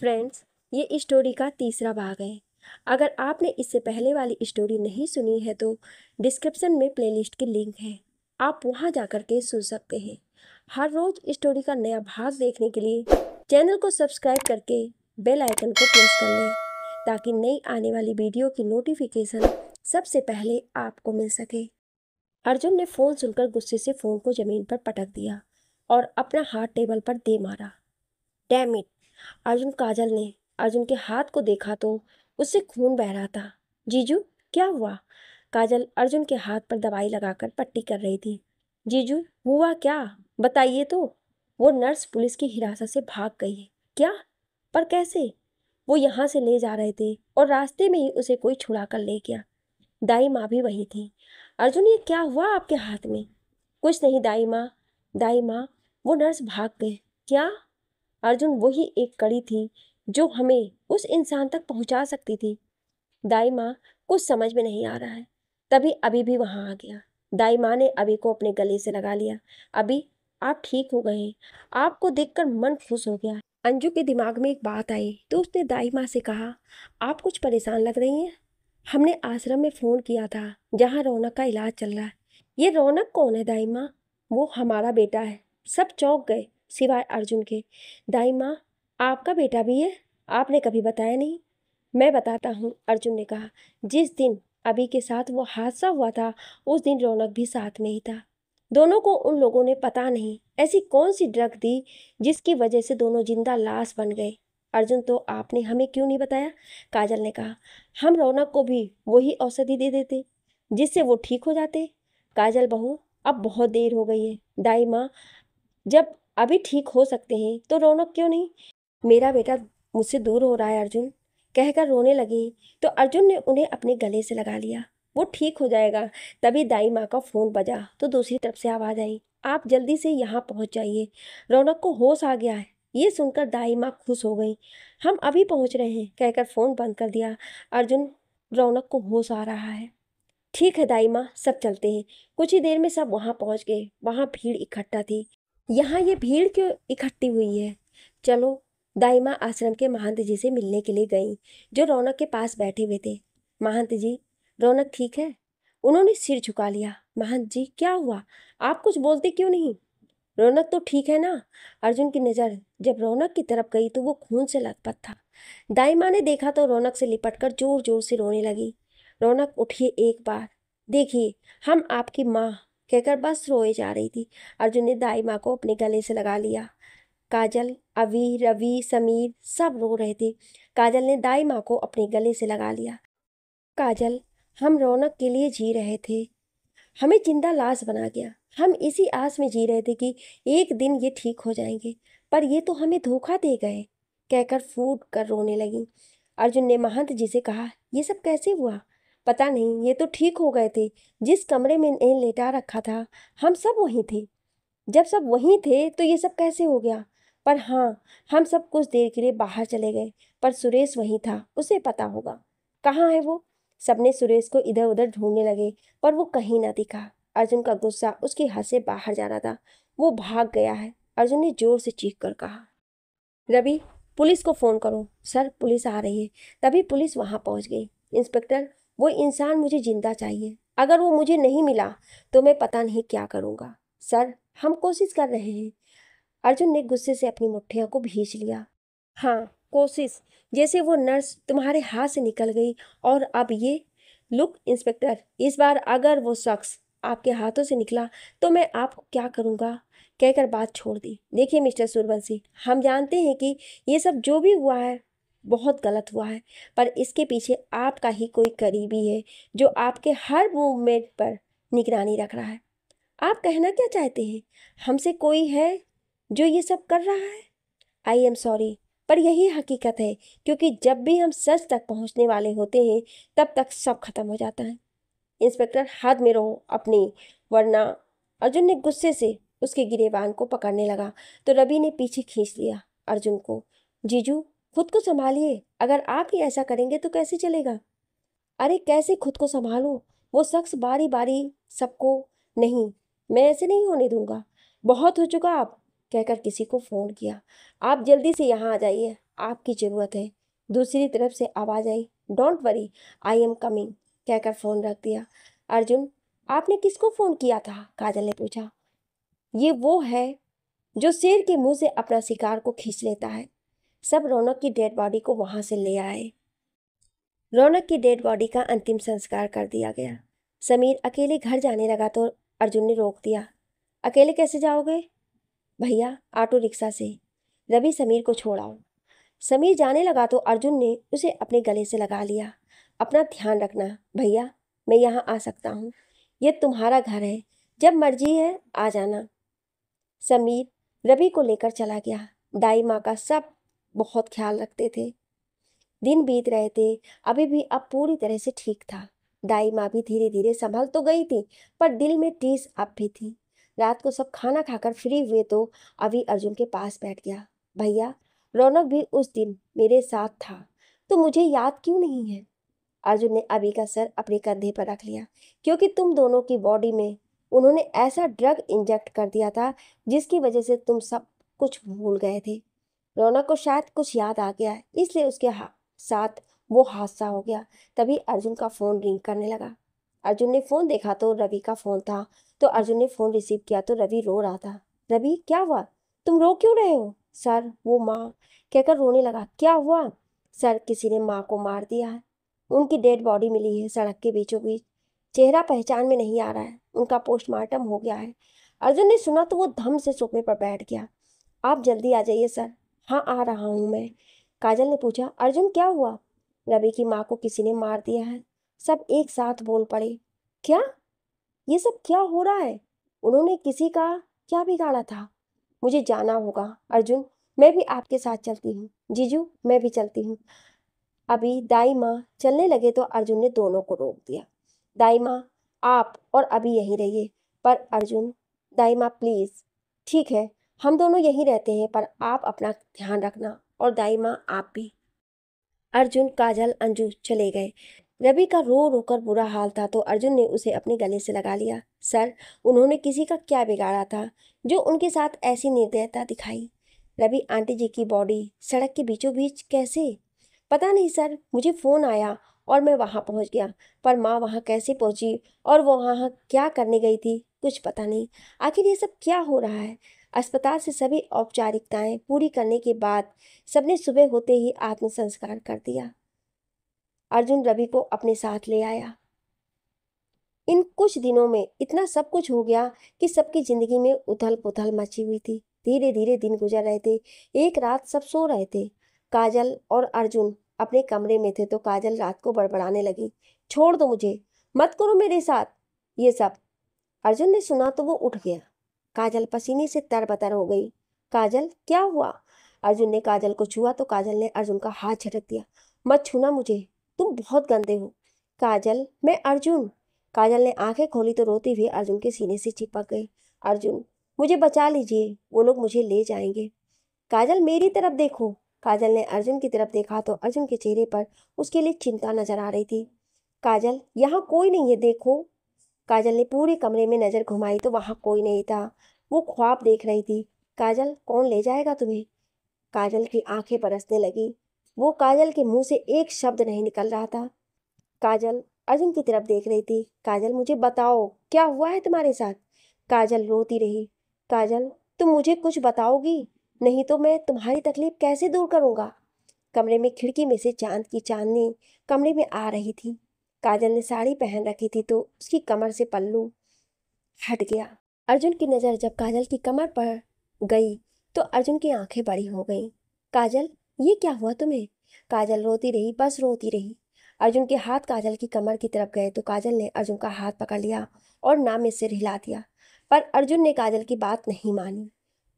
Friends ये story का तीसरा भाग है अगर आपने इससे पहले वाली स्टोरी नहीं सुनी है तो डिस्क्रिप्शन में प्लेलिस्ट की लिंक है आप वहाँ जा कर के सुन सकते हैं हर रोज़ स्टोरी का नया भाग देखने के लिए चैनल को सब्सक्राइब करके बेल आइकन को प्रेस कर लें ताकि नई आने वाली वीडियो की नोटिफिकेशन सबसे पहले आपको मिल सके अर्जुन ने फ़ोन सुनकर गुस्से से फ़ोन को ज़मीन पर पटक दिया और अपना हाथ टेबल पर दे मारा डैमिट अर्जुन काजल ने अर्जुन के हाथ को देखा तो उससे खून बह रहा था जीजू क्या हुआ काजल अर्जुन के हाथ पर दवाई लगाकर पट्टी कर रही थी जीजू हुआ क्या बताइए तो वो नर्स पुलिस की हिरासत से भाग गई है क्या पर कैसे वो यहाँ से ले जा रहे थे और रास्ते में ही उसे कोई छुड़ा कर ले गया दाई माँ भी वही थी अर्जुन ये क्या हुआ आपके हाथ में कुछ नहीं दाई माँ दाई माँ वो नर्स भाग गए क्या अर्जुन वही एक कड़ी थी जो हमें उस इंसान तक पहुंचा सकती थी दाई माँ कुछ समझ में नहीं आ रहा है तभी अभी भी वहाँ आ गया दाई माँ ने अभी को अपने गले से लगा लिया अभी आप ठीक हो गए आपको देखकर मन खुश हो गया अंजू के दिमाग में एक बात आई तो उसने दाई माँ से कहा आप कुछ परेशान लग रही हैं हमने आश्रम में फ़ोन किया था जहाँ रौनक का इलाज चल रहा है ये रौनक कौन है दाई माँ वो हमारा बेटा है सब चौंक गए सिवाय अर्जुन के दाई माँ आपका बेटा भी है आपने कभी बताया नहीं मैं बताता हूँ अर्जुन ने कहा जिस दिन अभी के साथ वो हादसा हुआ था उस दिन रौनक भी साथ में ही था दोनों को उन लोगों ने पता नहीं ऐसी कौन सी ड्रग दी जिसकी वजह से दोनों जिंदा लाश बन गए अर्जुन तो आपने हमें क्यों नहीं बताया काजल ने कहा हम रौनक को भी वही औषधि दे देते जिससे वो ठीक हो जाते काजल बहू अब बहुत देर हो गई है दाई माँ जब अभी ठीक हो सकते हैं तो रौनक क्यों नहीं मेरा बेटा मुझसे दूर हो रहा है अर्जुन कहकर रोने लगी तो अर्जुन ने उन्हें अपने गले से लगा लिया वो ठीक हो जाएगा तभी दाई माँ का फ़ोन बजा तो दूसरी तरफ से आवाज़ आई आप जल्दी से यहाँ पहुँच जाइए रौनक को होश आ गया है ये सुनकर दाई माँ खुश हो गई हम अभी पहुँच रहे हैं कहकर फ़ोन बंद कर दिया अर्जुन रौनक को होश आ रहा है ठीक है दाई माँ सब चलते हैं कुछ ही देर में सब वहाँ पहुँच गए वहाँ भीड़ इकट्ठा थी यहाँ ये भीड़ क्यों इकट्ठी हुई है चलो दाइमा आश्रम के महंत जी से मिलने के लिए गई जो रौनक के पास बैठे हुए थे महंत जी रौनक ठीक है उन्होंने सिर झुका लिया महंत जी क्या हुआ आप कुछ बोलते क्यों नहीं रौनक तो ठीक है ना अर्जुन की नज़र जब रौनक की तरफ गई तो वो खून से लथपथ था दाई माँ ने देखा तो रौनक से लिपट कर जोर जोर से रोने लगी रौनक उठिए एक बार देखिए हम आपकी माँ कहकर बस रोए जा रही थी अर्जुन ने दाई माँ को अपने गले से लगा लिया काजल अवि रवि समीर सब रो रहे थे काजल ने दाई माँ को अपने गले से लगा लिया काजल हम रौनक के लिए जी रहे थे हमें जिंदा लाश बना गया हम इसी आस में जी रहे थे कि एक दिन ये ठीक हो जाएंगे पर ये तो हमें धोखा दे गए कहकर फूट कर रोने लगी अर्जुन ने महंत जी से कहा यह सब कैसे हुआ पता नहीं ये तो ठीक हो गए थे जिस कमरे में इन्हें लेटा रखा था हम सब वहीं थे जब सब वहीं थे तो ये सब कैसे हो गया पर हाँ हम सब कुछ देर के लिए बाहर चले गए पर सुरेश वहीं था उसे पता होगा कहाँ है वो सबने सुरेश को इधर उधर ढूंढने लगे पर वो कहीं ना दिखा अर्जुन का गुस्सा उसके हाथ से बाहर जा रहा था वो भाग गया है अर्जुन ने जोर से चीख कर कहा रवि पुलिस को फ़ोन करो सर पुलिस आ रही है तभी पुलिस वहाँ पहुँच गई इंस्पेक्टर वो इंसान मुझे ज़िंदा चाहिए अगर वो मुझे नहीं मिला तो मैं पता नहीं क्या करूँगा सर हम कोशिश कर रहे हैं अर्जुन ने गुस्से से अपनी मुठ्ठियों को भींच लिया हाँ कोशिश जैसे वो नर्स तुम्हारे हाथ से निकल गई और अब ये लुक इंस्पेक्टर इस बार अगर वो शख्स आपके हाथों से निकला तो मैं आपको क्या करूँगा कहकर बात छोड़ दी देखिए मिस्टर सूर्यवंशी हम जानते हैं कि ये सब जो भी हुआ है बहुत गलत हुआ है पर इसके पीछे आपका ही कोई करीबी है जो आपके हर मूवमेंट पर निगरानी रख रहा है आप कहना क्या चाहते हैं हमसे कोई है जो ये सब कर रहा है आई एम सॉरी पर यही हकीकत है क्योंकि जब भी हम सच तक पहुंचने वाले होते हैं तब तक सब खत्म हो जाता है इंस्पेक्टर हाथ में रहो अपनी वरना अर्जुन ने गुस्से से उसके गिरेबान को पकड़ने लगा तो रवि ने पीछे खींच लिया अर्जुन को जीजू खुद को संभालिए अगर आप ही ऐसा करेंगे तो कैसे चलेगा अरे कैसे खुद को संभालूँ वो शख्स बारी बारी सबको नहीं मैं ऐसे नहीं होने दूंगा बहुत हो चुका आप कहकर किसी को फ़ोन किया आप जल्दी से यहाँ आ जाइए आपकी ज़रूरत है दूसरी तरफ से आवाज़ आई don't worry I am coming कहकर फ़ोन रख दिया अर्जुन आपने किसको फ़ोन किया था काजल ने पूछा ये वो है जो शेर के मुंह से अपना शिकार को खींच लेता है सब रौनक की डेड बॉडी को वहाँ से ले आए रौनक की डेड बॉडी का अंतिम संस्कार कर दिया गया समीर अकेले घर जाने लगा तो अर्जुन ने रोक दिया अकेले कैसे जाओगे भैया ऑटो रिक्शा से रवि समीर को छोड़ाओ समीर जाने लगा तो अर्जुन ने उसे अपने गले से लगा लिया अपना ध्यान रखना भैया मैं यहाँ आ सकता हूँ यह तुम्हारा घर है जब मर्जी है आ जाना समीर रवि को लेकर चला गया दाई माँ का सब बहुत ख्याल रखते थे दिन बीत रहे थे अभी भी अब पूरी तरह से ठीक था दाई माँ भी धीरे धीरे संभल तो गई थी पर दिल में टीस अब भी थी रात को सब खाना खाकर फ्री हुए तो अभी अर्जुन के पास बैठ गया भैया रौनक भी उस दिन मेरे साथ था तो मुझे याद क्यों नहीं है अर्जुन ने अभी का सर अपने कंधे पर रख लिया क्योंकि तुम दोनों की बॉडी में उन्होंने ऐसा ड्रग इंजेक्ट कर दिया था जिसकी वजह से तुम सब कुछ भूल गए थे रौनक को शायद कुछ याद आ गया इसलिए उसके हाथ साथ वो हादसा हो गया तभी अर्जुन का फ़ोन रिंग करने लगा अर्जुन ने फ़ोन देखा तो रवि का फ़ोन था तो अर्जुन ने फ़ोन रिसीव किया तो रवि रो रहा था रवि क्या हुआ तुम रो क्यों रहे हो सर वो माँ कहकर रोने लगा क्या हुआ सर किसी ने माँ को मार दिया है उनकी डेड बॉडी मिली है सड़क के बीचों बीच चेहरा पहचान में नहीं आ रहा है उनका पोस्टमार्टम हो गया है अर्जुन ने सुना तो वो धम से सोफे पर बैठ गया आप जल्दी आ जाइए सर हाँ आ रहा हूँ मैं काजल ने पूछा अर्जुन क्या हुआ रवि की माँ को किसी ने मार दिया है सब एक साथ बोल पड़े क्या ये सब क्या हो रहा है उन्होंने किसी का क्या बिगाड़ा था मुझे जाना होगा अर्जुन मैं भी आपके साथ चलती हूँ जीजू मैं भी चलती हूँ अभी दाई माँ चलने लगे तो अर्जुन ने दोनों को रोक दिया दाई माँ आप और अभी यहीं रहिए पर अर्जुन दाई माँ प्लीज़ ठीक है हम दोनों यहीं रहते हैं पर आप अपना ध्यान रखना और दाई माँ आप भी अर्जुन काजल अंजू चले गए रवि का रो रो कर बुरा हाल था तो अर्जुन ने उसे अपने गले से लगा लिया सर उन्होंने किसी का क्या बिगाड़ा था जो उनके साथ ऐसी निर्दयता दिखाई रवि आंटी जी की बॉडी सड़क के बीचों बीच कैसे पता नहीं सर मुझे फ़ोन आया और मैं वहाँ पहुँच गया पर माँ वहाँ कैसे पहुँची और वो वहाँ क्या करने गई थी कुछ पता नहीं आखिर ये सब क्या हो रहा है अस्पताल से सभी औपचारिकताएं पूरी करने के बाद सबने सुबह होते ही आत्म संस्कार कर दिया अर्जुन रवि को अपने साथ ले आया इन कुछ दिनों में इतना सब कुछ हो गया कि सबकी जिंदगी में उथल पुथल मची हुई थी धीरे धीरे दिन गुजर रहे थे एक रात सब सो रहे थे काजल और अर्जुन अपने कमरे में थे तो काजल रात को बड़बड़ाने लगी छोड़ दो मुझे मत करो मेरे साथ ये सब अर्जुन ने सुना तो वो उठ गया काजल पसीने से तरबतर हो गई काजल क्या हुआ अर्जुन ने काजल को छुआ तो काजल ने अर्जुन का हाथ झटक दिया मत छूना मुझे तुम बहुत गंदे हो काजल मैं अर्जुन काजल ने आंखें खोली तो रोती हुई अर्जुन के सीने से चिपक गई अर्जुन मुझे बचा लीजिए वो लोग मुझे ले जाएंगे काजल मेरी तरफ देखो काजल ने अर्जुन की तरफ देखा तो अर्जुन के चेहरे पर उसके लिए चिंता नजर आ रही थी काजल यहाँ कोई नहीं है देखो काजल ने पूरे कमरे में नज़र घुमाई तो वहाँ कोई नहीं था वो ख्वाब देख रही थी काजल कौन ले जाएगा तुम्हें काजल की आंखें परसने लगी वो काजल के मुंह से एक शब्द नहीं निकल रहा था काजल अर्जुन की तरफ देख रही थी काजल मुझे बताओ क्या हुआ है तुम्हारे साथ काजल रोती रही काजल तुम मुझे कुछ बताओगी नहीं तो मैं तुम्हारी तकलीफ कैसे दूर करूँगा कमरे में खिड़की में से चांद की चांदनी कमरे में आ रही थी काजल ने साड़ी पहन रखी थी तो उसकी कमर से पल्लू हट गया अर्जुन की नज़र जब काजल की कमर पर गई तो अर्जुन की आंखें बड़ी हो गईं काजल ये क्या हुआ तुम्हें काजल रोती रही बस रोती रही अर्जुन के हाथ काजल की कमर की तरफ गए तो काजल ने अर्जुन का हाथ पकड़ लिया और नाम में सिर हिला दिया पर अर्जुन ने काजल की बात नहीं मानी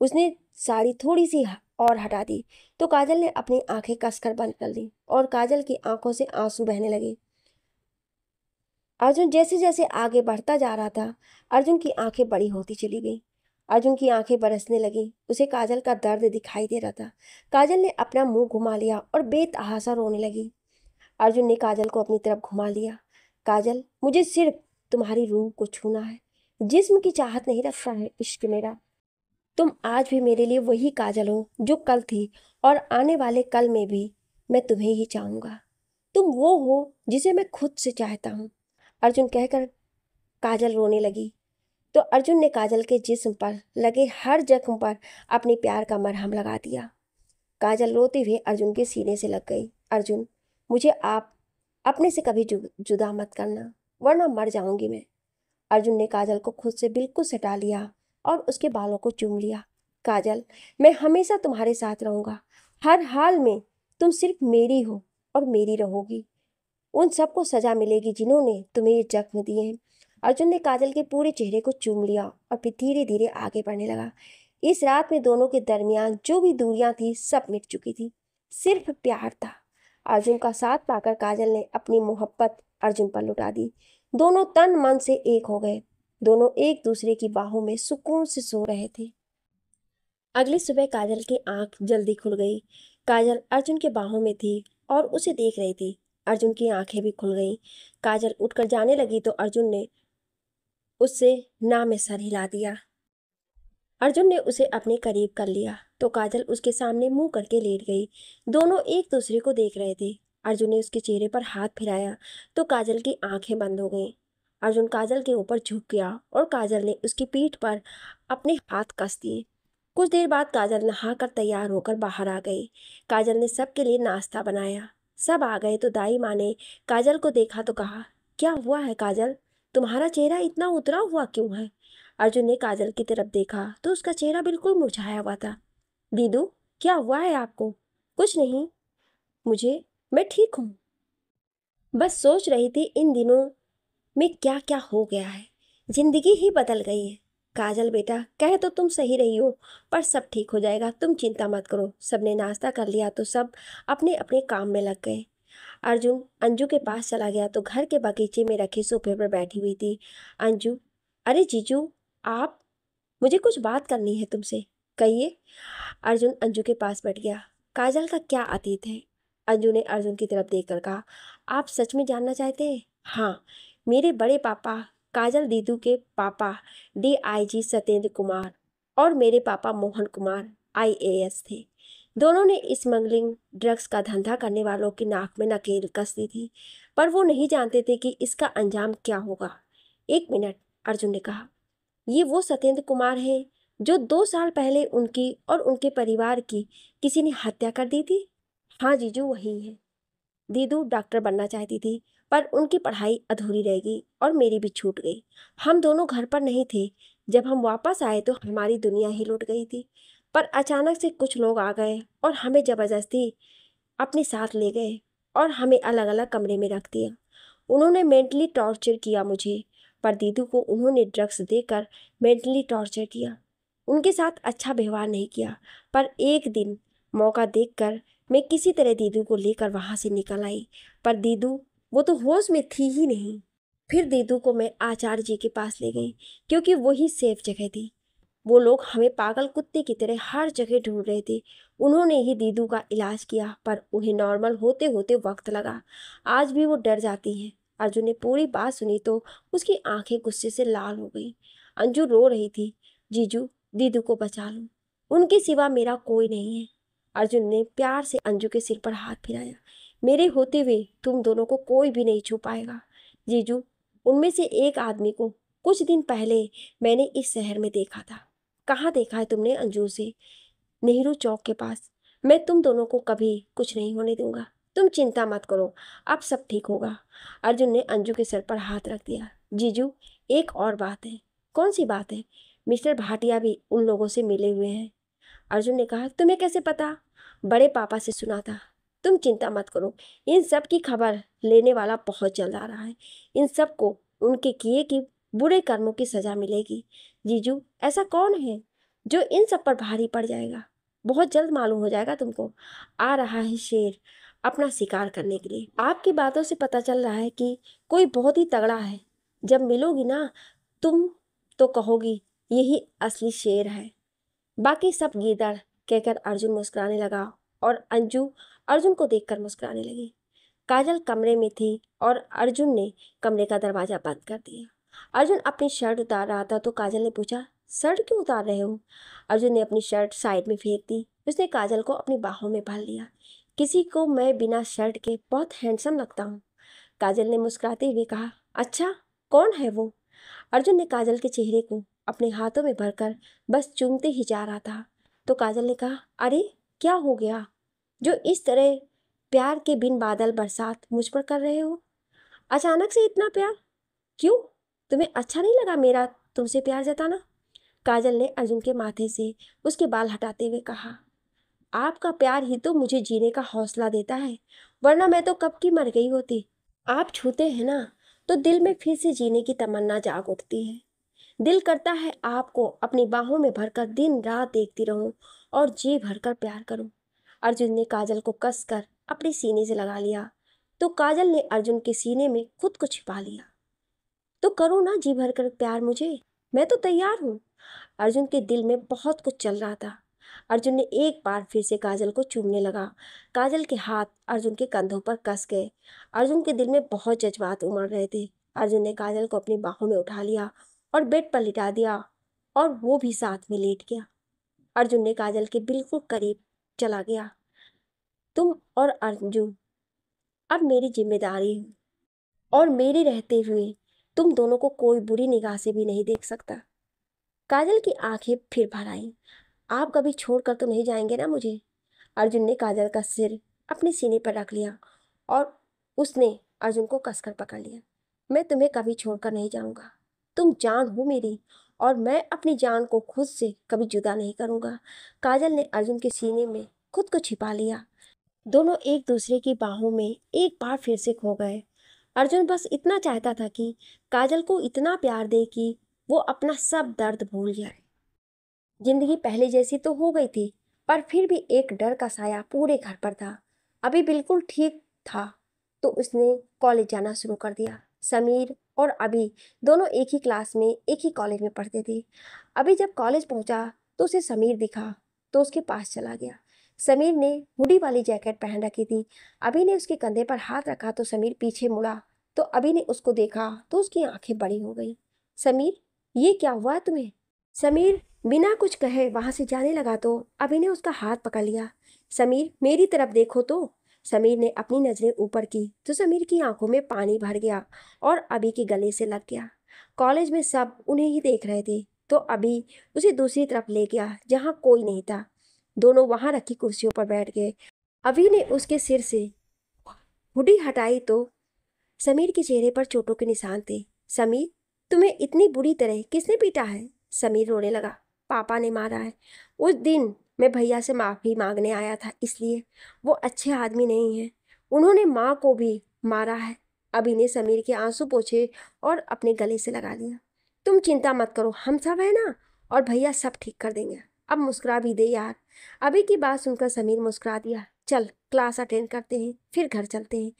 उसने साड़ी थोड़ी सी और हटा दी तो काजल ने अपनी आंखें कसकर बंद कर ली और काजल की आंखों से आंसू बहने लगे अर्जुन जैसे जैसे आगे बढ़ता जा रहा था अर्जुन की आंखें बड़ी होती चली गई अर्जुन की आंखें बरसने लगीं उसे काजल का दर्द दिखाई दे रहा था काजल ने अपना मुंह घुमा लिया और बेतहासा रोने लगी अर्जुन ने काजल को अपनी तरफ घुमा लिया काजल मुझे सिर्फ तुम्हारी रूह को छूना है जिस्म की चाहत नहीं रखता है इश्क मेरा तुम आज भी मेरे लिए वही काजल हो जो कल थी और आने वाले कल में भी मैं तुम्हें ही चाहूँगा तुम वो हो जिसे मैं खुद से चाहता हूँ अर्जुन कहकर काजल रोने लगी तो अर्जुन ने काजल के जिस्म पर लगे हर जख्म पर अपने प्यार का मरहम लगा दिया काजल रोते हुए अर्जुन के सीने से लग गई अर्जुन मुझे आप अपने से कभी जु, जुदा मत करना वरना मर जाऊंगी मैं अर्जुन ने काजल को खुद से बिल्कुल सटा लिया और उसके बालों को चूम लिया काजल मैं हमेशा तुम्हारे साथ रहूँगा हर हाल में तुम सिर्फ मेरी हो और मेरी रहोगी उन सबको सजा मिलेगी जिन्होंने तुम्हें ये जख्म दिए हैं अर्जुन ने काजल के पूरे चेहरे को चूम लिया और फिर धीरे धीरे आगे बढ़ने लगा इस रात में दोनों के दरमियान जो भी दूरियां थी सब मिट चुकी थी सिर्फ प्यार था अर्जुन का साथ पाकर काजल ने अपनी मोहब्बत अर्जुन पर लुटा दी दोनों तन मन से एक हो गए दोनों एक दूसरे की बाहों में सुकून से सो रहे थे अगली सुबह काजल की आंख जल्दी खुल गई काजल अर्जुन के बाहों में थी और उसे देख रही थी अर्जुन की आंखें भी खुल गईं काजल उठकर जाने लगी तो अर्जुन ने उससे ना में सर हिला दिया अर्जुन ने उसे अपने करीब कर लिया तो काजल उसके सामने मुंह करके लेट गई दोनों एक दूसरे को देख रहे थे अर्जुन ने उसके चेहरे पर हाथ फिराया तो काजल की आंखें बंद हो गईं अर्जुन काजल के ऊपर झुक गया और काजल ने उसकी पीठ पर अपने हाथ कस दिए कुछ देर बाद काजल नहाकर तैयार होकर बाहर आ गई काजल ने सबके लिए नाश्ता बनाया सब आ गए तो दाई माँ ने काजल को देखा तो कहा क्या हुआ है काजल तुम्हारा चेहरा इतना उतरा हुआ क्यों है अर्जुन ने काजल की तरफ देखा तो उसका चेहरा बिल्कुल मुरझाया हुआ था दीदू क्या हुआ है आपको कुछ नहीं मुझे मैं ठीक हूँ बस सोच रही थी इन दिनों में क्या क्या हो गया है ज़िंदगी ही बदल गई है काजल बेटा कहे तो तुम सही रही हो पर सब ठीक हो जाएगा तुम चिंता मत करो सबने नाश्ता कर लिया तो सब अपने अपने काम में लग गए अर्जुन अंजू के पास चला गया तो घर के बगीचे में रखे सोफे पर बैठी हुई थी अंजू अरे जीजू आप मुझे कुछ बात करनी है तुमसे कहिए अर्जुन अंजू के पास बैठ गया काजल का क्या अतीत है अंजू ने अर्जुन की तरफ देख कर कहा आप सच में जानना चाहते हैं हाँ मेरे बड़े पापा काजल दीदू के पापा डीआईजी सत्येंद्र कुमार और मेरे पापा मोहन कुमार आईएएस थे दोनों ने मंगलिंग ड्रग्स का धंधा करने वालों की नाक में नकेल कस दी थी पर वो नहीं जानते थे कि इसका अंजाम क्या होगा एक मिनट अर्जुन ने कहा ये वो सत्येंद्र कुमार हैं जो दो साल पहले उनकी और उनके परिवार की किसी ने हत्या कर दी थी हाँ जीजू वही है दीदू डॉक्टर बनना चाहती थी पर उनकी पढ़ाई अधूरी रह गई और मेरी भी छूट गई हम दोनों घर पर नहीं थे जब हम वापस आए तो हमारी दुनिया ही लुट गई थी पर अचानक से कुछ लोग आ गए और हमें ज़बरदस्ती अपने साथ ले गए और हमें अलग अलग कमरे में रख दिया उन्होंने मेंटली टॉर्चर किया मुझे पर दीदू को उन्होंने ड्रग्स देकर मेंटली टॉर्चर किया उनके साथ अच्छा व्यवहार नहीं किया पर एक दिन मौका देखकर मैं किसी तरह दीदू को लेकर वहाँ से निकल आई पर दीदू वो तो होश में थी ही नहीं फिर दीदू को मैं आचार्य जी के पास ले गई क्योंकि वही सेफ जगह थी वो लोग हमें पागल कुत्ते की तरह हर जगह ढूंढ रहे थे उन्होंने ही दीदू का इलाज किया पर उन्हें नॉर्मल होते होते वक्त लगा आज भी वो डर जाती हैं अर्जुन ने पूरी बात सुनी तो उसकी आंखें गुस्से से लाल हो गई अंजू रो रही थी जीजू दीदू को बचा लूँ उनके सिवा मेरा कोई नहीं है अर्जुन ने प्यार से अंजू के सिर पर हाथ फिराया मेरे होते हुए तुम दोनों को कोई भी नहीं छू पाएगा जीजू उनमें से एक आदमी को कुछ दिन पहले मैंने इस शहर में देखा था कहाँ देखा है तुमने अंजू से नेहरू चौक के पास मैं तुम दोनों को कभी कुछ नहीं होने दूंगा तुम चिंता मत करो अब सब ठीक होगा अर्जुन ने अंजू के सर पर हाथ रख दिया जीजू एक और बात है कौन सी बात है मिस्टर भाटिया भी उन लोगों से मिले हुए हैं अर्जुन ने कहा तुम्हें कैसे पता बड़े पापा से सुना था तुम चिंता मत करो इन सब की खबर लेने वाला बहुत जल्द आ रहा है इन सब को उनके किए की बुरे कर्मों की सज़ा मिलेगी जीजू ऐसा कौन है जो इन सब पर भारी पड़ जाएगा बहुत जल्द मालूम हो जाएगा तुमको आ रहा है शेर अपना शिकार करने के लिए आपकी बातों से पता चल रहा है कि कोई बहुत ही तगड़ा है जब मिलोगी ना तुम तो कहोगी यही असली शेर है बाकी सब गीदड़ कहकर अर्जुन मुस्कुराने लगा और अंजू अर्जुन को देखकर मुस्कुराने लगी काजल कमरे में थी और अर्जुन ने कमरे का दरवाज़ा बंद कर दिया अर्जुन अपनी शर्ट उतार रहा था तो काजल ने पूछा शर्ट क्यों उतार रहे हो अर्जुन ने अपनी शर्ट साइड में फेंक दी उसने काजल को अपनी बाहों में भर लिया किसी को मैं बिना शर्ट के बहुत हैंडसम लगता हूँ काजल ने मुस्कुराते हुए कहा अच्छा कौन है वो अर्जुन ने काजल के चेहरे को अपने हाथों में भरकर बस चूमते ही जा रहा था तो काजल ने कहा अरे क्या हो गया जो इस तरह प्यार के बिन बादल बरसात मुझ पर कर रहे हो अचानक से इतना प्यार क्यों तुम्हें अच्छा नहीं लगा मेरा तुमसे प्यार जताना काजल ने अर्जुन के माथे से उसके बाल हटाते हुए कहा आपका प्यार ही तो मुझे जीने का हौसला देता है वरना मैं तो कब की मर गई होती आप छूते हैं ना तो दिल में फिर से जीने की तमन्ना जाग उठती है दिल करता है आपको अपनी बाहों में भरकर दिन रात देखती रहूं और जी भरकर प्यार करूं अर्जुन ने काजल को कसकर अपने सीने से लगा लिया तो काजल ने अर्जुन के सीने में खुद को छिपा लिया तो करो ना जी भर कर प्यार मुझे मैं तो तैयार हूँ अर्जुन के दिल में बहुत कुछ चल रहा था अर्जुन ने एक बार फिर से काजल को चूमने लगा काजल के हाथ अर्जुन के कंधों पर कस गए अर्जुन के दिल में बहुत जज्बात उमड़ रहे थे अर्जुन ने काजल को अपनी बाहों में उठा लिया और बेड पर लिटा दिया और वो भी साथ में लेट गया अर्जुन ने काजल के बिल्कुल करीब चला गया तुम और अर्जुन अब मेरी जिम्मेदारी और मेरे रहते हुए तुम दोनों को कोई बुरी निगाह से भी नहीं देख सकता काजल की आंखें फिर भर आईं आप कभी छोड़कर तो नहीं जाएंगे ना मुझे अर्जुन ने काजल का सिर अपने सीने पर रख लिया और उसने अर्जुन को कसकर पकड़ लिया मैं तुम्हें कभी छोड़कर नहीं जाऊंगा तुम जान हो मेरी और मैं अपनी जान को खुद से कभी जुदा नहीं करूँगा काजल ने अर्जुन के सीने में खुद को छिपा लिया दोनों एक दूसरे की बाहों में एक बार फिर से खो गए अर्जुन बस इतना चाहता था कि काजल को इतना प्यार दे कि वो अपना सब दर्द भूल जाए जिंदगी पहले जैसी तो हो गई थी पर फिर भी एक डर का साया पूरे घर पर था अभी बिल्कुल ठीक था तो उसने कॉलेज जाना शुरू कर दिया समीर और अभी दोनों एक ही क्लास में एक ही कॉलेज में पढ़ते थे अभी जब कॉलेज पहुंचा तो उसे समीर दिखा तो उसके पास चला गया समीर ने हुडी वाली जैकेट पहन रखी थी अभी ने उसके कंधे पर हाथ रखा तो समीर पीछे मुड़ा तो अभी ने उसको देखा तो उसकी आंखें बड़ी हो गई समीर ये क्या हुआ तुम्हें समीर बिना कुछ कहे वहाँ से जाने लगा तो अभी ने उसका हाथ पकड़ लिया समीर मेरी तरफ देखो तो समीर ने अपनी नज़रें ऊपर की तो समीर की आंखों में पानी भर गया और अभी के गले से लग गया कॉलेज में सब उन्हें ही देख रहे थे तो अभी उसे दूसरी तरफ ले गया जहाँ कोई नहीं था दोनों वहाँ रखी कुर्सियों पर बैठ गए अभी ने उसके सिर से हुडी हटाई तो समीर के चेहरे पर चोटों के निशान थे समीर तुम्हें इतनी बुरी तरह किसने पीटा है समीर रोने लगा पापा ने मारा है उस दिन मैं भैया से माफ़ी मांगने आया था इसलिए वो अच्छे आदमी नहीं हैं उन्होंने माँ को भी मारा है अभी ने समीर के आंसू पोछे और अपने गले से लगा लिया तुम चिंता मत करो हम सब है ना और भैया सब ठीक कर देंगे अब मुस्कुरा भी दे यार अभी की बात सुनकर समीर मुस्कुरा दिया चल क्लास अटेंड करते हैं फिर घर चलते हैं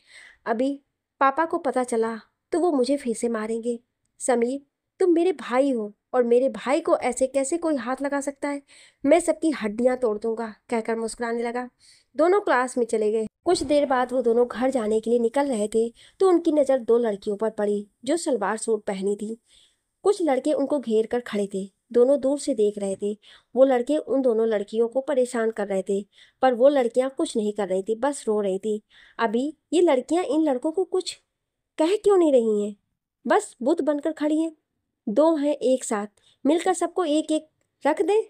अभी पापा को पता चला तो वो मुझे फिर से मारेंगे समीर तुम मेरे भाई हो और मेरे भाई को ऐसे कैसे कोई हाथ लगा सकता है मैं सबकी हड्डियाँ तोड़ दूंगा कहकर मुस्कुराने लगा दोनों क्लास में चले गए कुछ देर बाद वो दोनों घर जाने के लिए निकल रहे थे तो उनकी नज़र दो लड़कियों पर पड़ी जो सलवार सूट पहनी थी कुछ लड़के उनको घेर कर खड़े थे दोनों दूर से देख रहे थे वो लड़के उन दोनों लड़कियों को परेशान कर रहे थे पर वो लड़कियां कुछ नहीं कर रही थी बस रो रही थी अभी ये लड़कियां इन लड़कों को कुछ कह क्यों नहीं रही हैं बस बुत बनकर खड़ी हैं दो हैं एक साथ मिलकर सबको एक एक रख दे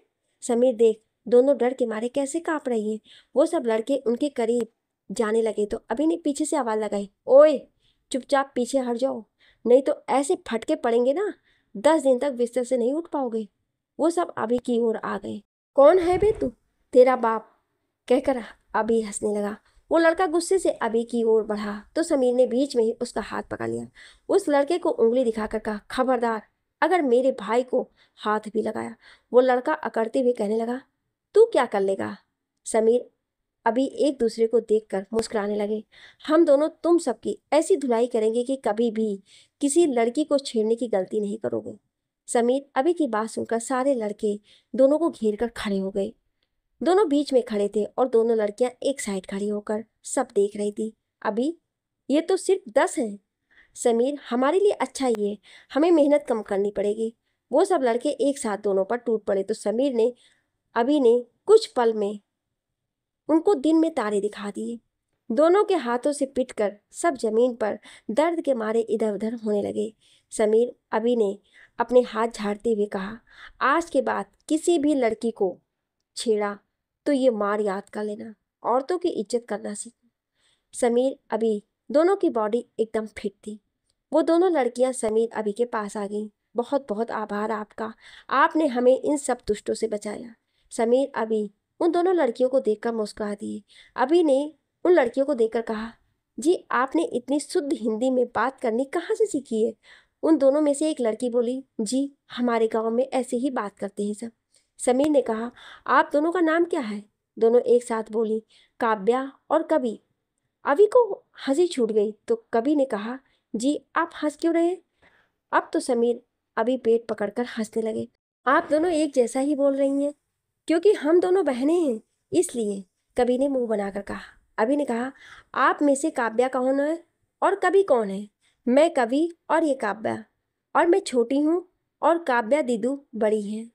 समीर देख दोनों डर के मारे कैसे काँप रही हैं वो सब लड़के उनके करीब जाने लगे तो अभी ने पीछे से आवाज़ लगाई ओए चुपचाप पीछे हट जाओ नहीं तो ऐसे फटके पड़ेंगे ना दस दिन तक बिस्तर से नहीं उठ पाओगे वो सब अभी की ओर आ गए कौन है बे तू तेरा बाप कहकर अभी हंसने लगा वो लड़का गुस्से से अभी की ओर बढ़ा तो समीर ने बीच में ही उसका हाथ पकड़ लिया उस लड़के को उंगली दिखाकर कहा खबरदार अगर मेरे भाई को हाथ भी लगाया वो लड़का अकड़ते हुए कहने लगा तू क्या कर लेगा समीर अभी एक दूसरे को देखकर मुस्कुराने लगे हम दोनों तुम सबकी ऐसी धुलाई करेंगे कि कभी भी किसी लड़की को छेड़ने की गलती नहीं करोगे समीर अभी की बात सुनकर सारे लड़के दोनों को घेर कर खड़े हो गए दोनों बीच में खड़े थे और दोनों लड़कियां एक साइड खड़ी होकर सब देख रही थी अभी ये तो सिर्फ दस हैं समीर हमारे लिए अच्छा ही है हमें मेहनत कम करनी पड़ेगी वो सब लड़के एक साथ दोनों पर टूट पड़े तो समीर ने अभी ने कुछ पल में उनको दिन में तारे दिखा दिए दोनों के हाथों से पिटकर सब जमीन पर दर्द के मारे इधर उधर होने लगे समीर अभी ने अपने हाथ झाड़ते हुए कहा आज के बाद किसी भी लड़की को छेड़ा तो ये मार याद कर लेना औरतों की इज्जत करना सीख समीर अभी दोनों की बॉडी एकदम फिट थी वो दोनों लड़कियां समीर अभी के पास आ गईं बहुत बहुत आभार आपका आपने हमें इन सब दुष्टों से बचाया समीर अभी उन दोनों लड़कियों को देखकर मुस्कुरा दिए अभी ने उन लड़कियों को देखकर कहा जी आपने इतनी शुद्ध हिंदी में बात करनी कहाँ से सीखी है उन दोनों में से एक लड़की बोली जी हमारे गांव में ऐसे ही बात करते हैं सब समीर ने कहा आप दोनों का नाम क्या है दोनों एक साथ बोली काव्या और कवि अभी को हंसी छूट गई तो कवि ने कहा जी आप हंस क्यों रहे अब तो समीर अभी पेट पकड़कर हंसने लगे आप दोनों एक जैसा ही बोल रही हैं क्योंकि हम दोनों बहनें हैं इसलिए कभी ने मुंह बनाकर कहा अभी ने कहा आप में से काव्या कौन है और कभी कौन है मैं कवि और ये काव्या और मैं छोटी हूँ और काव्या दीदू बड़ी है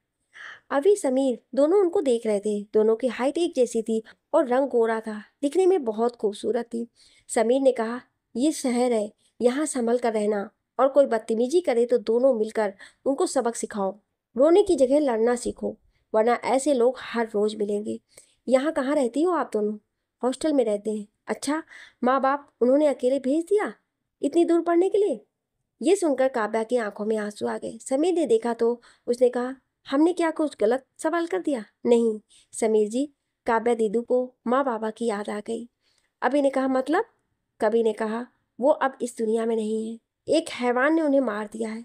अभी समीर दोनों उनको देख रहे थे दोनों की हाइट एक जैसी थी और रंग गोरा था दिखने में बहुत खूबसूरत थी समीर ने कहा ये शहर है यहाँ संभल कर रहना और कोई बदतमीजी करे तो दोनों मिलकर उनको सबक सिखाओ रोने की जगह लड़ना सीखो वरना ऐसे लोग हर रोज़ मिलेंगे यहाँ कहाँ रहती हो आप दोनों हॉस्टल में रहते हैं अच्छा माँ बाप उन्होंने अकेले भेज दिया इतनी दूर पढ़ने के लिए ये सुनकर काव्या की आंखों में आंसू आ गए समीर ने देखा तो उसने कहा हमने क्या कुछ गलत सवाल कर दिया नहीं समीर जी काव्या दीदू को माँ बाबा की याद आ गई अभी ने कहा मतलब कभी ने कहा वो अब इस दुनिया में नहीं है एक हैवान ने उन्हें मार दिया है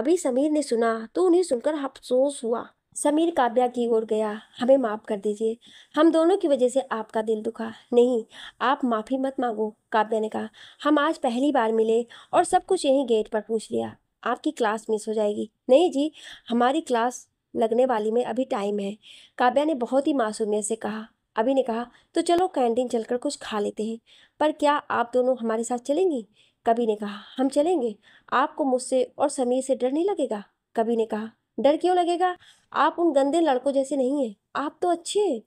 अभी समीर ने सुना तो उन्हें सुनकर अफसोस हुआ समीर काव्या की ओर गया हमें माफ़ कर दीजिए हम दोनों की वजह से आपका दिल दुखा नहीं आप माफ़ी मत मांगो काव्या ने कहा हम आज पहली बार मिले और सब कुछ यहीं गेट पर पूछ लिया आपकी क्लास मिस हो जाएगी नहीं जी हमारी क्लास लगने वाली में अभी टाइम है काव्या ने बहुत ही मासूमियत से कहा अभी ने कहा तो चलो कैंटीन चलकर कुछ खा लेते हैं पर क्या आप दोनों हमारे साथ चलेंगी कभी ने कहा हम चलेंगे आपको मुझसे और समीर से डर नहीं लगेगा कभी ने कहा डर क्यों लगेगा आप उन गंदे लड़कों जैसे नहीं हैं आप तो अच्छे हैं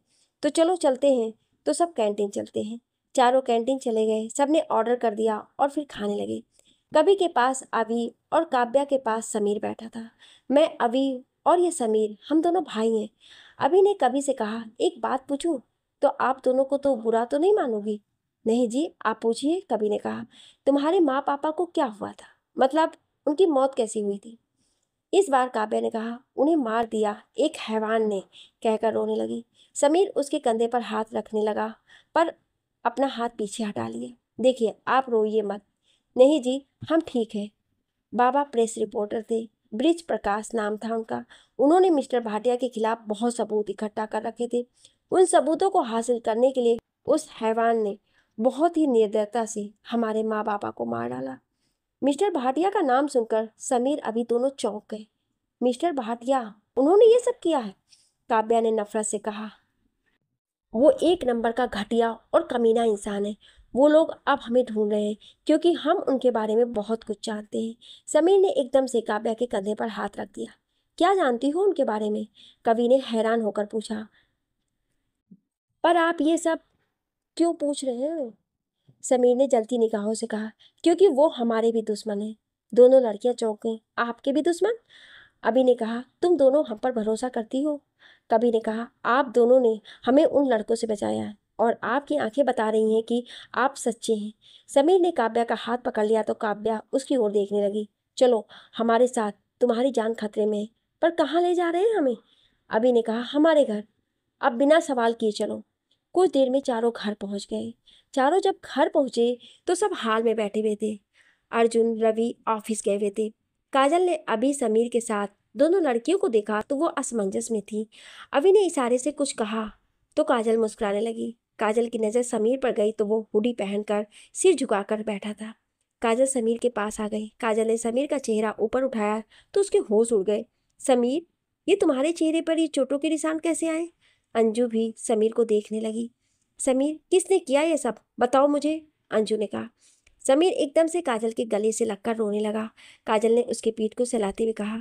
तो चलो चलते हैं तो सब कैंटीन चलते हैं चारों कैंटीन चले गए सब ने ऑर्डर कर दिया और फिर खाने लगे कभी के पास अभी और काव्या के पास समीर बैठा था मैं अभी और ये समीर हम दोनों भाई हैं अभी ने कभी से कहा एक बात पूछूं तो आप दोनों को तो बुरा तो नहीं मानोगी नहीं जी आप पूछिए कभी ने कहा तुम्हारे माँ पापा को क्या हुआ था मतलब उनकी मौत कैसी हुई थी इस बार काव्य ने कहा उन्हें मार दिया एक हैवान ने कहकर रोने लगी समीर उसके कंधे पर हाथ रखने लगा पर अपना हाथ पीछे हटा लिए देखिए आप रोइए मत नहीं जी हम ठीक हैं बाबा प्रेस रिपोर्टर थे ब्रिज प्रकाश नाम था उनका उन्होंने मिस्टर भाटिया के खिलाफ बहुत सबूत इकट्ठा कर रखे थे उन सबूतों को हासिल करने के लिए उस हैवान ने बहुत ही निर्दयता से हमारे माँ बापा को मार डाला मिस्टर भाटिया का नाम सुनकर समीर अभी दोनों चौंक गए मिस्टर भाटिया उन्होंने ये सब किया है काव्या ने नफरत से कहा वो एक नंबर का घटिया और कमीना इंसान है वो लोग अब हमें ढूंढ रहे हैं क्योंकि हम उनके बारे में बहुत कुछ जानते हैं समीर ने एकदम से काव्या के कंधे पर हाथ रख दिया क्या जानती हो उनके बारे में कवि ने हैरान होकर पूछा पर आप ये सब क्यों पूछ रहे हो समीर ने जलती निगाहों से कहा क्योंकि वो हमारे भी दुश्मन हैं दोनों लड़कियां चौंक गईं आपके भी दुश्मन अभी ने कहा तुम दोनों हम पर भरोसा करती हो कभी ने कहा आप दोनों ने हमें उन लड़कों से बचाया है और आपकी आंखें बता रही हैं कि आप सच्चे हैं समीर ने काव्या का हाथ पकड़ लिया तो काव्या उसकी ओर देखने लगी चलो हमारे साथ तुम्हारी जान खतरे में है पर कहाँ ले जा रहे हैं हमें अभी ने कहा हमारे घर अब बिना सवाल किए चलो कुछ देर में चारों घर पहुंच गए चारों जब घर पहुंचे तो सब हाल में बैठे हुए थे अर्जुन रवि ऑफिस गए हुए थे काजल ने अभी समीर के साथ दोनों लड़कियों को देखा तो वो असमंजस में थी अभी ने इशारे से कुछ कहा तो काजल मुस्कुराने लगी काजल की नज़र समीर पर गई तो वो हुडी पहनकर सिर झुकाकर बैठा था काजल समीर के पास आ गई काजल ने समीर का चेहरा ऊपर उठाया तो उसके होश उड़ गए समीर ये तुम्हारे चेहरे पर ये चोटों के निशान कैसे आए अंजू भी समीर को देखने लगी समीर किसने किया ये सब बताओ मुझे अंजू ने कहा समीर एकदम से काजल के गले से लगकर रोने लगा काजल ने उसके पीठ को सहलाते हुए कहा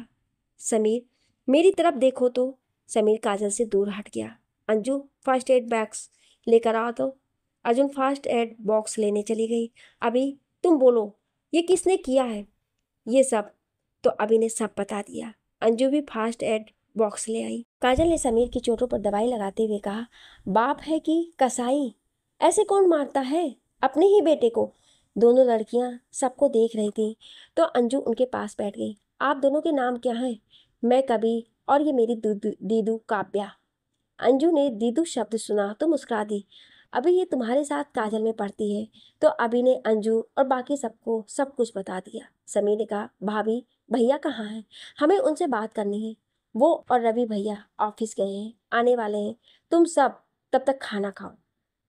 समीर मेरी तरफ देखो तो समीर काजल से दूर हट गया अंजू फर्स्ट एड बैग्स लेकर आओ तो अर्जुन फर्स्ट एड बॉक्स लेने चली गई अभी तुम बोलो ये किसने किया है ये सब तो अभी ने सब बता दिया अंजू भी फास्ट एड बॉक्स ले आई काजल ने समीर की चोटों पर दवाई लगाते हुए कहा बाप है कि कसाई ऐसे कौन मारता है अपने ही बेटे को दोनों लड़कियां सबको देख रही थीं तो अंजू उनके पास बैठ गई आप दोनों के नाम क्या हैं मैं कभी और ये मेरी दीदू काव्या अंजू ने दीदू शब्द सुना तो मुस्कुरा दी अभी ये तुम्हारे साथ काजल में पढ़ती है तो अभी ने अंजू और बाकी सबको सब कुछ बता दिया समीर ने कहा भाभी भैया कहाँ हैं हमें उनसे बात करनी है वो और रवि भैया ऑफिस गए हैं आने वाले हैं तुम सब तब तक खाना खाओ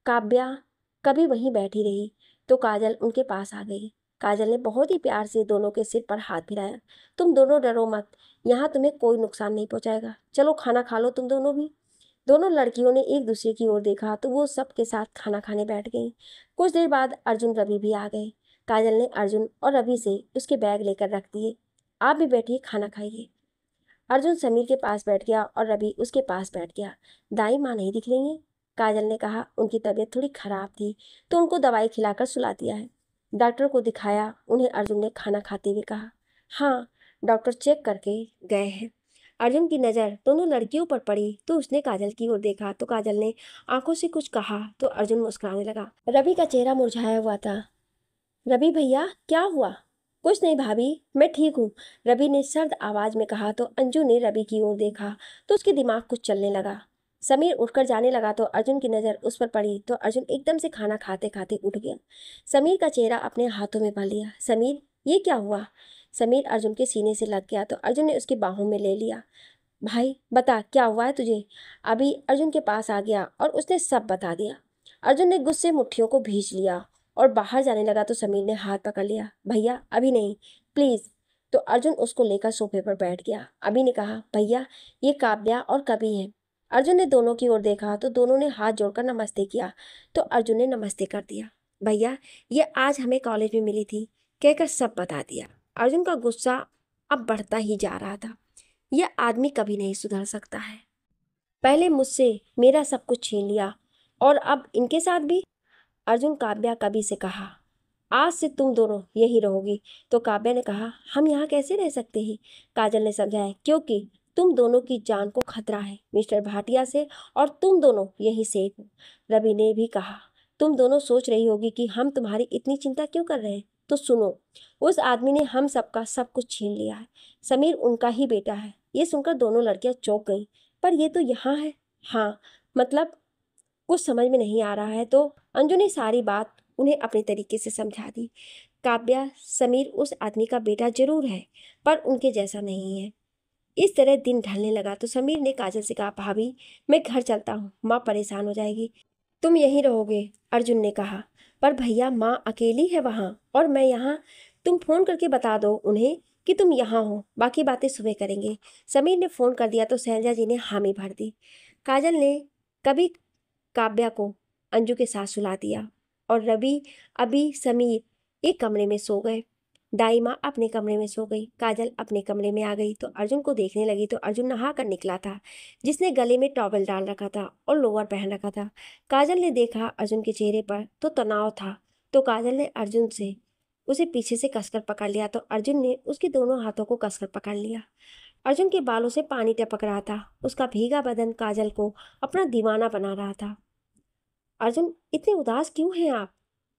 काव्या कभी वहीं बैठी रही तो काजल उनके पास आ गई काजल ने बहुत ही प्यार से दोनों के सिर पर हाथ फिराया तुम दोनों डरो मत यहाँ तुम्हें कोई नुकसान नहीं पहुँचाएगा चलो खाना खा लो तुम दोनों भी दोनों लड़कियों ने एक दूसरे की ओर देखा तो वो सब के साथ खाना खाने बैठ गई कुछ देर बाद अर्जुन रवि भी आ गए काजल ने अर्जुन और रवि से उसके बैग लेकर रख दिए आप भी बैठिए खाना खाइए अर्जुन समीर के पास बैठ गया और रवि उसके पास बैठ गया दाई माँ नहीं दिख रही हैं काजल ने कहा उनकी तबीयत थोड़ी ख़राब थी तो उनको दवाई खिलाकर सुला दिया है डॉक्टर को दिखाया उन्हें अर्जुन ने खाना खाते हुए कहा हाँ डॉक्टर चेक करके गए हैं अर्जुन की नज़र दोनों लड़कियों पर पड़ी तो उसने काजल की ओर देखा तो काजल ने आंखों से कुछ कहा तो अर्जुन मुस्कुराने लगा रवि का चेहरा मुरझाया हुआ था रवि भैया क्या हुआ कुछ नहीं भाभी मैं ठीक हूँ रवि ने सर्द आवाज़ में कहा तो अंजू ने रवि की ओर देखा तो उसके दिमाग कुछ चलने लगा समीर उठकर जाने लगा तो अर्जुन की नज़र उस पर पड़ी तो अर्जुन एकदम से खाना खाते खाते उठ गया समीर का चेहरा अपने हाथों में भर लिया समीर ये क्या हुआ समीर अर्जुन के सीने से लग गया तो अर्जुन ने उसके बाहों में ले लिया भाई बता क्या हुआ है तुझे अभी अर्जुन के पास आ गया और उसने सब बता दिया अर्जुन ने गुस्से मुठ्ठियों को भीज लिया और बाहर जाने लगा तो समीर ने हाथ पकड़ लिया भैया अभी नहीं प्लीज़ तो अर्जुन उसको लेकर सोफे पर बैठ गया अभी ने कहा भैया ये काव्या और कवि है अर्जुन ने दोनों की ओर देखा तो दोनों ने हाथ जोड़कर नमस्ते किया तो अर्जुन ने नमस्ते कर दिया भैया ये आज हमें कॉलेज में मिली थी कहकर सब बता दिया अर्जुन का गुस्सा अब बढ़ता ही जा रहा था यह आदमी कभी नहीं सुधर सकता है पहले मुझसे मेरा सब कुछ छीन लिया और अब इनके साथ भी अर्जुन काव्या कवि से कहा आज से तुम दोनों यही रहोगी तो काव्या ने कहा हम यहाँ कैसे रह सकते हैं काजल ने समझाया क्योंकि तुम दोनों की जान को खतरा है मिस्टर भाटिया से और तुम दोनों यही सेफ हो रवि ने भी कहा तुम दोनों सोच रही होगी कि हम तुम्हारी इतनी चिंता क्यों कर रहे हैं तो सुनो उस आदमी ने हम सबका सब कुछ छीन लिया है समीर उनका ही बेटा है ये सुनकर दोनों लड़कियां चौंक गईं पर ये तो यहाँ है हाँ मतलब कुछ समझ में नहीं आ रहा है तो अंजू ने सारी बात उन्हें अपने तरीके से समझा दी काव्या समीर उस आदमी का बेटा जरूर है पर उनके जैसा नहीं है इस तरह दिन ढलने लगा तो समीर ने काजल से कहा भाभी मैं घर चलता हूँ माँ परेशान हो जाएगी तुम यहीं रहोगे अर्जुन ने कहा पर भैया माँ अकेली है वहाँ और मैं यहाँ तुम फ़ोन करके बता दो उन्हें कि तुम यहाँ हो बाकी बातें सुबह करेंगे समीर ने फ़ोन कर दिया तो शैलजा जी ने हामी भर दी काजल ने कभी काव्या को अंजू के साथ सुला दिया और रवि अभी समीर एक कमरे में सो गए दाई माँ अपने कमरे में सो गई काजल अपने कमरे में आ गई तो अर्जुन को देखने लगी तो अर्जुन नहा कर निकला था जिसने गले में टॉवल डाल रखा था और लोअर पहन रखा था काजल ने देखा अर्जुन के चेहरे पर तो तनाव था तो काजल ने अर्जुन से उसे पीछे से कसकर पकड़ लिया तो अर्जुन ने उसके दोनों हाथों को कसकर पकड़ लिया अर्जुन के बालों से पानी टपक रहा था उसका भीगा बदन काजल को अपना दीवाना बना रहा था अर्जुन इतने उदास क्यों हैं आप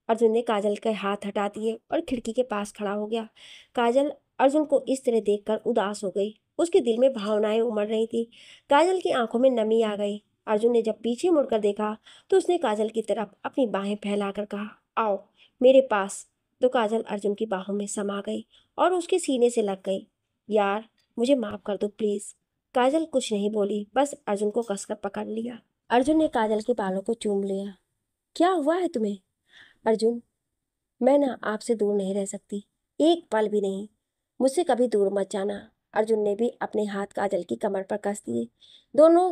अर्जुन ने काजल के हाथ हटा दिए और खिड़की के पास खड़ा हो गया काजल अर्जुन को इस तरह देखकर उदास हो गई उसके दिल में भावनाएं उमड़ रही थी काजल की आंखों में नमी आ गई अर्जुन ने जब पीछे मुड़कर देखा तो उसने काजल की तरफ अपनी बाहें फैलाकर कहा आओ मेरे पास तो काजल अर्जुन की बाहों में समा गई और उसके सीने से लग गई यार मुझे माफ़ कर दो प्लीज़ काजल कुछ नहीं बोली बस अर्जुन को कसकर पकड़ लिया अर्जुन ने काजल के बालों को चूम लिया क्या हुआ है तुम्हें अर्जुन मैं ना आपसे दूर नहीं रह सकती एक पल भी नहीं मुझसे कभी दूर मत जाना अर्जुन ने भी अपने हाथ काजल की कमर पर कस दिए दोनों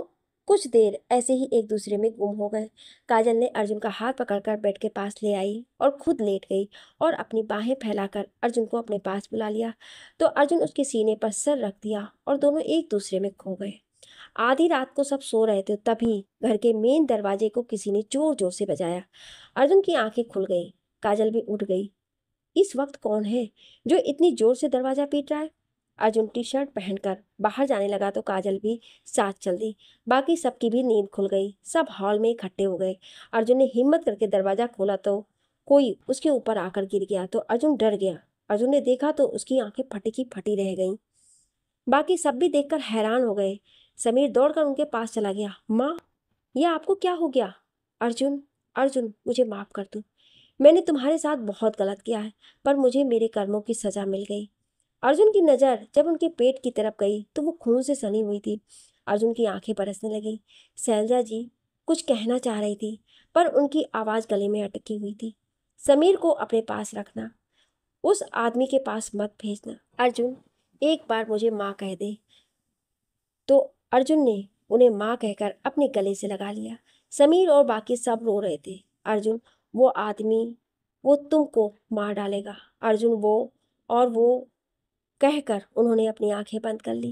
कुछ देर ऐसे ही एक दूसरे में गुम हो गए काजल ने अर्जुन का हाथ पकड़कर बेड के पास ले आई और खुद लेट गई और अपनी बाहें फैलाकर अर्जुन को अपने पास बुला लिया तो अर्जुन उसके सीने पर सर रख दिया और दोनों एक दूसरे में खो गए आधी रात को सब सो रहे थे तभी घर के मेन दरवाजे को किसी ने जोर जोर से बजाया अर्जुन की आंखें खुल गई काजल भी उठ गई इस वक्त कौन है जो इतनी जोर से दरवाज़ा पीट रहा है अर्जुन टी शर्ट पहनकर बाहर जाने लगा तो काजल भी साथ चल दी बाकी सबकी भी नींद खुल गई सब हॉल में इकट्ठे हो गए अर्जुन ने हिम्मत करके दरवाज़ा खोला तो कोई उसके ऊपर आकर गिर गया तो अर्जुन डर गया अर्जुन ने देखा तो उसकी आंखें फटी की फटी रह गईं बाकी सब भी देखकर हैरान हो गए समीर दौड़कर उनके पास चला गया माँ यह आपको क्या हो गया अर्जुन अर्जुन मुझे माफ़ कर दो मैंने तुम्हारे साथ बहुत गलत किया है पर मुझे मेरे कर्मों की सज़ा मिल गई अर्जुन की नज़र जब उनके पेट की तरफ गई तो वो खून से सनी हुई थी अर्जुन की आंखें बरसने लगी शैलजा जी कुछ कहना चाह रही थी पर उनकी आवाज़ गले में अटकी हुई थी समीर को अपने पास रखना उस आदमी के पास मत भेजना अर्जुन एक बार मुझे माँ कह दे तो अर्जुन ने उन्हें माँ कहकर अपने गले से लगा लिया समीर और बाकी सब रो रहे थे अर्जुन वो आदमी वो तुमको मार डालेगा अर्जुन वो और वो कहकर उन्होंने अपनी आंखें बंद कर ली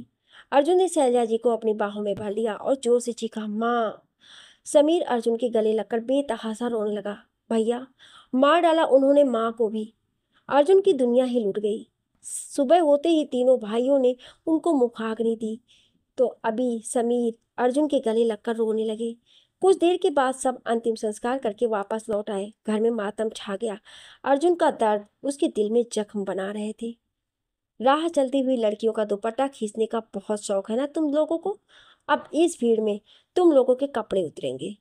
अर्जुन ने शैलजा जी को अपनी बाहों में भर लिया और जोर से चीखा माँ समीर अर्जुन के गले लगकर बेतहासा रोने लगा भैया मार डाला उन्होंने माँ को भी अर्जुन की दुनिया ही लुट गई सुबह होते ही तीनों भाइयों ने उनको मुखाग्नि दी तो अभी समीर अर्जुन के गले लगकर रोने लगे कुछ देर के बाद सब अंतिम संस्कार करके वापस लौट आए घर में मातम छा गया अर्जुन का दर्द उसके दिल में जख्म बना रहे थे राह चलती हुई लड़कियों का दुपट्टा खींचने का बहुत शौक है ना तुम लोगों को अब इस भीड़ में तुम लोगों के कपड़े उतरेंगे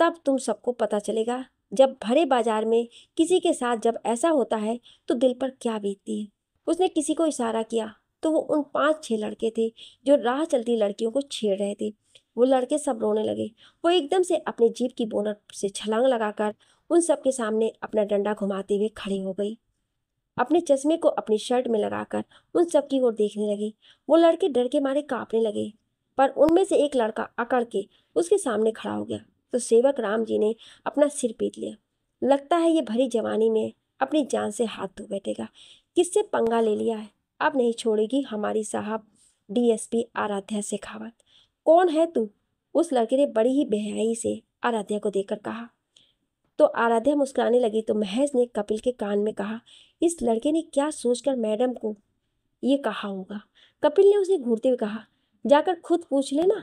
तब तुम सबको पता चलेगा जब भरे बाजार में किसी के साथ जब ऐसा होता है तो दिल पर क्या बीतती है उसने किसी को इशारा किया तो वो उन पांच छह लड़के थे जो राह चलती लड़कियों को छेड़ रहे थे वो लड़के सब रोने लगे वो एकदम से अपनी जीप की बोनट से छलांग लगाकर उन सबके सामने अपना डंडा घुमाते हुए खड़ी हो गई अपने चश्मे को अपनी शर्ट में लगाकर उन सब की ओर देखने लगी वो लड़के डर के मारे कांपने लगे पर उनमें से एक लड़का अकड़ के उसके सामने खड़ा हो गया तो सेवक राम जी ने अपना सिर पीट लिया लगता है ये भरी जवानी में अपनी जान से हाथ धो बैठेगा किससे पंगा ले लिया है अब नहीं छोड़ेगी हमारी साहब डीएसपी आराध्या शेखावत कौन है तू उस लड़के ने बड़ी ही बेहाई से आराध्या को देखकर कहा तो आराध्या मुस्कुराने लगी तो महज ने कपिल के कान में कहा इस लड़के ने क्या सोचकर मैडम को ये कहा होगा कपिल ने उसे घूरते हुए कहा जाकर खुद पूछ लेना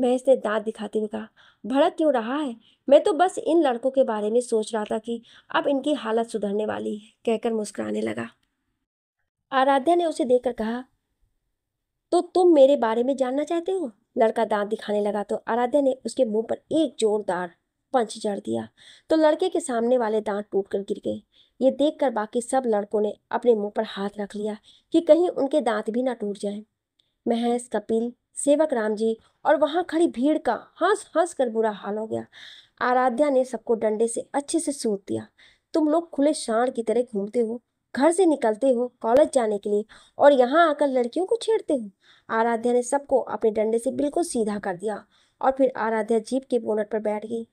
महज ने दांत दिखाते हुए कहा भड़क क्यों रहा है मैं तो बस इन लड़कों के बारे में सोच रहा था कि अब इनकी हालत सुधरने वाली है कहकर मुस्कुराने लगा आराध्या ने उसे देखकर कहा तो तुम मेरे बारे में जानना चाहते हो लड़का दांत दिखाने लगा तो आराध्या ने उसके मुंह पर एक जोरदार पंच जड़ दिया तो लड़के के सामने वाले दांत टूट कर गिर गए ये देखकर बाकी सब लड़कों ने अपने मुंह पर हाथ रख लिया कि कहीं उनके दांत भी ना टूट जाएं। महस कपिल सेवक राम जी और वहाँ खड़ी भीड़ का हंस हंस कर बुरा हाल हो गया आराध्या ने सबको डंडे से अच्छे से सूत दिया तुम लोग खुले शाण की तरह घूमते हो घर से निकलते हो कॉलेज जाने के लिए और यहाँ आकर लड़कियों को छेड़ते हो आराध्या ने सबको अपने डंडे से बिल्कुल सीधा कर दिया और फिर आराध्या जीप के बोनट पर बैठ गई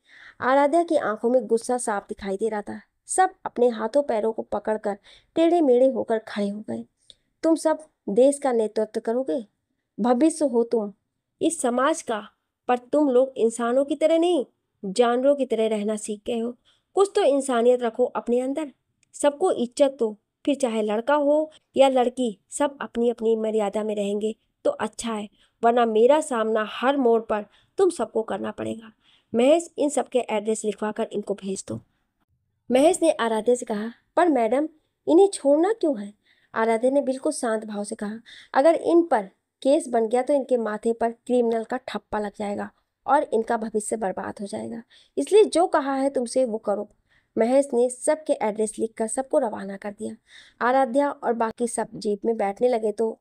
आराध्या की आंखों में गुस्सा साफ दिखाई दे रहा था सब अपने हाथों पैरों को पकड़कर टेढ़े मेढ़े होकर खड़े हो गए तुम सब देश का नेतृत्व करोगे भविष्य हो तुम इस समाज का पर तुम लोग इंसानों की तरह नहीं जानवरों की तरह रहना सीख गए हो कुछ तो इंसानियत रखो अपने अंदर सबको इज्जत दो फिर चाहे लड़का हो या लड़की सब अपनी अपनी मर्यादा में रहेंगे तो अच्छा है वरना मेरा सामना हर मोड़ पर तुम सबको करना पड़ेगा महेश इन सबके एड्रेस लिखवा कर इनको भेज दो महेश ने आराध्या से कहा पर मैडम इन्हें छोड़ना क्यों है आराध्या ने बिल्कुल शांत भाव से कहा अगर इन पर केस बन गया तो इनके माथे पर क्रिमिनल का ठप्पा लग जाएगा और इनका भविष्य बर्बाद हो जाएगा इसलिए जो कहा है तुमसे वो करो महेश ने सबके एड्रेस लिखकर सबको रवाना कर दिया आराध्या और बाकी सब जीप में बैठने लगे तो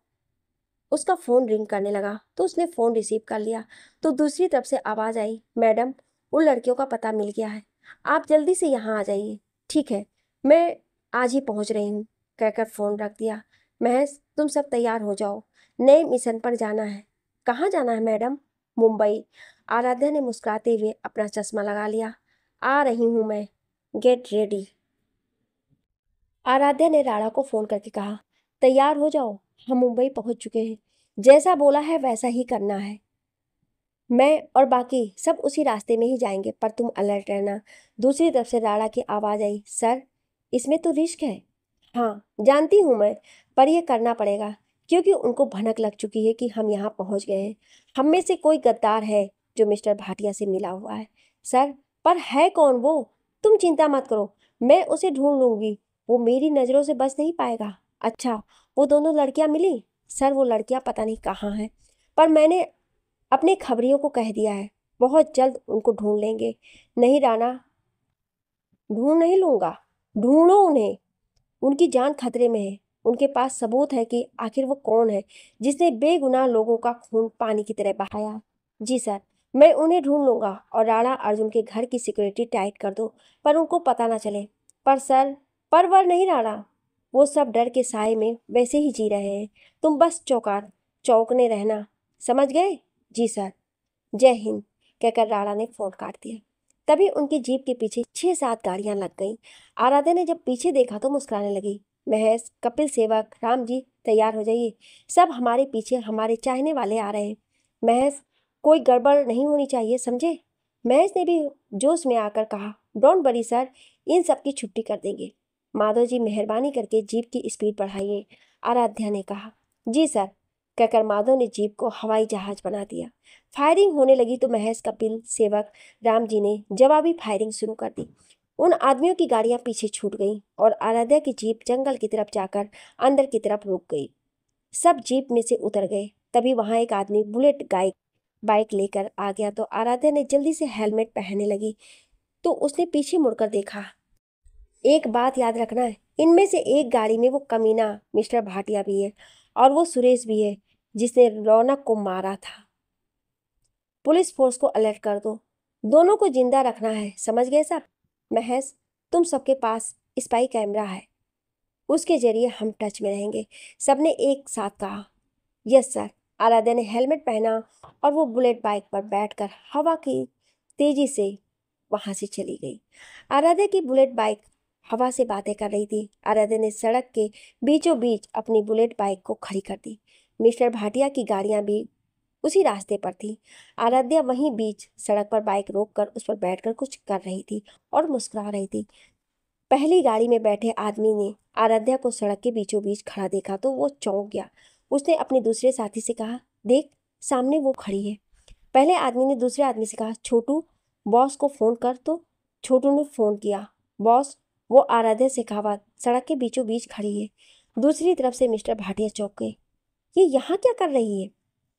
उसका फ़ोन रिंग करने लगा तो उसने फ़ोन रिसीव कर लिया तो दूसरी तरफ से आवाज़ आई मैडम उन लड़कियों का पता मिल गया है आप जल्दी से यहाँ आ जाइए ठीक है मैं आज ही पहुँच रही हूँ कहकर फ़ोन रख दिया महज तुम सब तैयार हो जाओ नए मिशन पर जाना है कहाँ जाना है मैडम मुंबई आराध्या ने मुस्कुराते हुए अपना चश्मा लगा लिया आ रही हूँ मैं गेट रेडी आराध्या ने राणा को फ़ोन करके कहा तैयार हो जाओ हम मुंबई पहुंच चुके हैं जैसा बोला है वैसा ही करना है मैं और बाकी सब उसी रास्ते में ही जाएंगे पर तुम अलर्ट रहना दूसरी तरफ से राड़ा की आवाज़ आई सर इसमें तो रिस्क है हाँ जानती हूँ मैं पर यह करना पड़ेगा क्योंकि उनको भनक लग चुकी है कि हम यहाँ पहुँच गए हैं हम में से कोई गद्दार है जो मिस्टर भाटिया से मिला हुआ है सर पर है कौन वो तुम चिंता मत करो मैं उसे ढूंढ लूँगी वो मेरी नज़रों से बच नहीं पाएगा अच्छा वो दोनों लड़कियाँ मिली सर वो लड़कियाँ पता नहीं कहाँ हैं पर मैंने अपने खबरियों को कह दिया है बहुत जल्द उनको ढूंढ लेंगे नहीं राना ढूंढ नहीं लूँगा ढूंढो उन्हें उनकी जान खतरे में है उनके पास सबूत है कि आखिर वो कौन है जिसने बेगुनाह लोगों का खून पानी की तरह बहाया जी सर मैं उन्हें ढूंढ लूँगा और राणा अर्जुन के घर की सिक्योरिटी टाइट कर दो पर उनको पता ना चले पर सर पर वर नहीं राणा वो सब डर के साय में वैसे ही जी रहे हैं तुम बस चौकार चौकने रहना समझ गए जी सर जय हिंद कहकर राणा ने फ़ोन काट दिया तभी उनकी जीप के पीछे छः सात गाड़ियाँ लग गईं आराध्या ने जब पीछे देखा तो मुस्कुराने लगी महेश कपिल सेवक राम जी तैयार हो जाइए सब हमारे पीछे हमारे चाहने वाले आ रहे हैं महेश कोई गड़बड़ नहीं होनी चाहिए समझे महेश ने भी जोश में आकर कहा डोंट बरी सर इन सब की छुट्टी कर देंगे माधव जी मेहरबानी करके जीप की स्पीड बढ़ाइए आराध्या ने कहा जी सर कहकर माधव ने जीप को हवाई जहाज बना दिया फायरिंग होने लगी तो महेश कपिल सेवक राम जी ने जवाबी फायरिंग शुरू कर दी उन आदमियों की गाड़ियां पीछे छूट गईं और आराध्या की जीप जंगल की तरफ जाकर अंदर की तरफ रुक गई सब जीप में से उतर गए तभी वहाँ एक आदमी बुलेट गाइक बाइक लेकर आ गया तो आराध्या ने जल्दी से हेलमेट पहनने लगी तो उसने पीछे मुड़कर देखा एक बात याद रखना है इनमें से एक गाड़ी में वो कमीना मिस्टर भाटिया भी है और वो सुरेश भी है जिसने रौनक को मारा था पुलिस फोर्स को अलर्ट कर दो दोनों को जिंदा रखना है समझ गए सब महज तुम सबके पास स्पाई कैमरा है उसके जरिए हम टच में रहेंगे सबने एक साथ कहा यस सर आराध्या ने हेलमेट पहना और वो बुलेट बाइक पर बैठकर हवा की तेज़ी से वहाँ से चली गई आराध्या की बुलेट बाइक हवा से बातें कर रही थी आराध्या ने सड़क के बीचों बीच अपनी बुलेट बाइक को खड़ी कर दी मिस्टर भाटिया की गाड़ियाँ भी उसी रास्ते पर थी आराध्या वहीं बीच सड़क पर बाइक रोककर उस पर बैठकर कुछ कर रही थी और मुस्कुरा रही थी पहली गाड़ी में बैठे आदमी ने आराध्या को सड़क के बीचों बीच खड़ा देखा तो वो चौंक गया उसने अपने दूसरे साथी से कहा देख सामने वो खड़ी है पहले आदमी ने दूसरे आदमी से कहा छोटू बॉस को फ़ोन कर तो छोटू ने फ़ोन किया बॉस वो आराध्या शेखावत सड़क के बीचों बीच खड़ी है दूसरी तरफ से मिस्टर भाटिया चौक गए ये यहाँ क्या कर रही है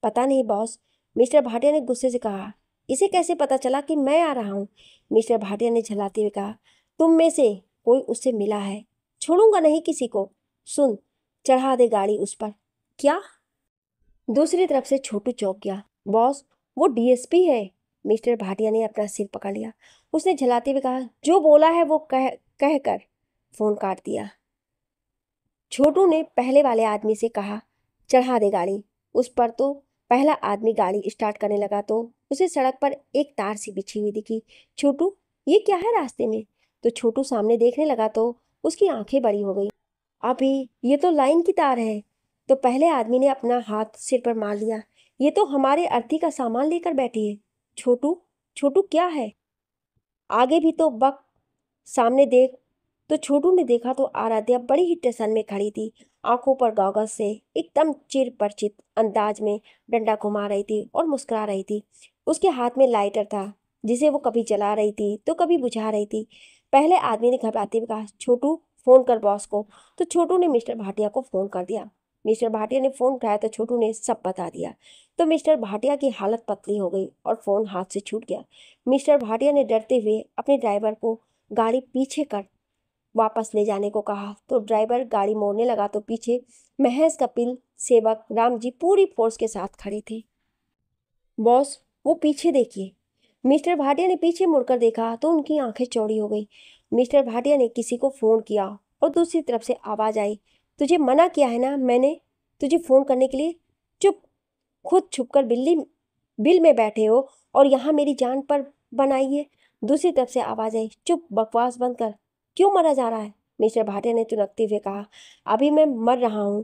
पता नहीं बॉस मिस्टर भाटिया ने गुस्से से कहा इसे कैसे पता चला कि मैं आ रहा हूँ मिस्टर भाटिया ने झलाते हुए कहा तुम में से कोई उससे मिला है छोड़ूंगा नहीं किसी को सुन चढ़ा दे गाड़ी उस पर क्या दूसरी तरफ से छोटू चौक गया बॉस वो डीएसपी है मिस्टर भाटिया ने अपना सिर पकड़ लिया उसने झलाते हुए कहा जो बोला है वो कह कहकर फ़ोन काट दिया छोटू ने पहले वाले आदमी से कहा चढ़ा दे गाड़ी उस पर तो पहला आदमी गाड़ी स्टार्ट करने लगा तो उसे सड़क पर एक तार सी बिछी हुई दिखी छोटू ये क्या है रास्ते में तो छोटू सामने देखने लगा तो उसकी आंखें बड़ी हो गई अभी ये तो लाइन की तार है तो पहले आदमी ने अपना हाथ सिर पर मार लिया ये तो हमारे अर्थी का सामान लेकर बैठी है छोटू छोटू क्या है आगे भी तो बक सामने देख तो छोटू ने देखा तो आराध्या बड़ी ही टेंशन में खड़ी थी आंखों पर गॉगल से एकदम चिर परिचित अंदाज में डंडा घुमा रही थी और मुस्कुरा रही थी उसके हाथ में लाइटर था जिसे वो कभी जला रही थी तो कभी बुझा रही थी पहले आदमी ने घबराते हुए कहा छोटू फ़ोन कर बॉस को तो छोटू ने मिस्टर भाटिया को फ़ोन कर दिया मिस्टर भाटिया ने फ़ोन उठाया तो छोटू ने सब बता दिया तो मिस्टर भाटिया की हालत पतली हो गई और फ़ोन हाथ से छूट गया मिस्टर भाटिया ने डरते हुए अपने ड्राइवर को गाड़ी पीछे कर वापस ले जाने को कहा तो ड्राइवर गाड़ी मोड़ने लगा तो पीछे महज कपिल सेवक राम जी पूरी फोर्स के साथ खड़े थे बॉस वो पीछे देखिए मिस्टर भाटिया ने पीछे मुड़कर देखा तो उनकी आंखें चौड़ी हो गई मिस्टर भाटिया ने किसी को फ़ोन किया और दूसरी तरफ से आवाज़ आई तुझे मना किया है ना मैंने तुझे फ़ोन करने के लिए चुप खुद छुपकर बिल्ली बिल में बैठे हो और यहाँ मेरी जान पर बनाई है दूसरी तरफ से आवाज़ आई चुप बकवास बंद कर क्यों मरा जा रहा है मिस्टर भाटे ने तुनकते हुए कहा अभी मैं मर रहा हूँ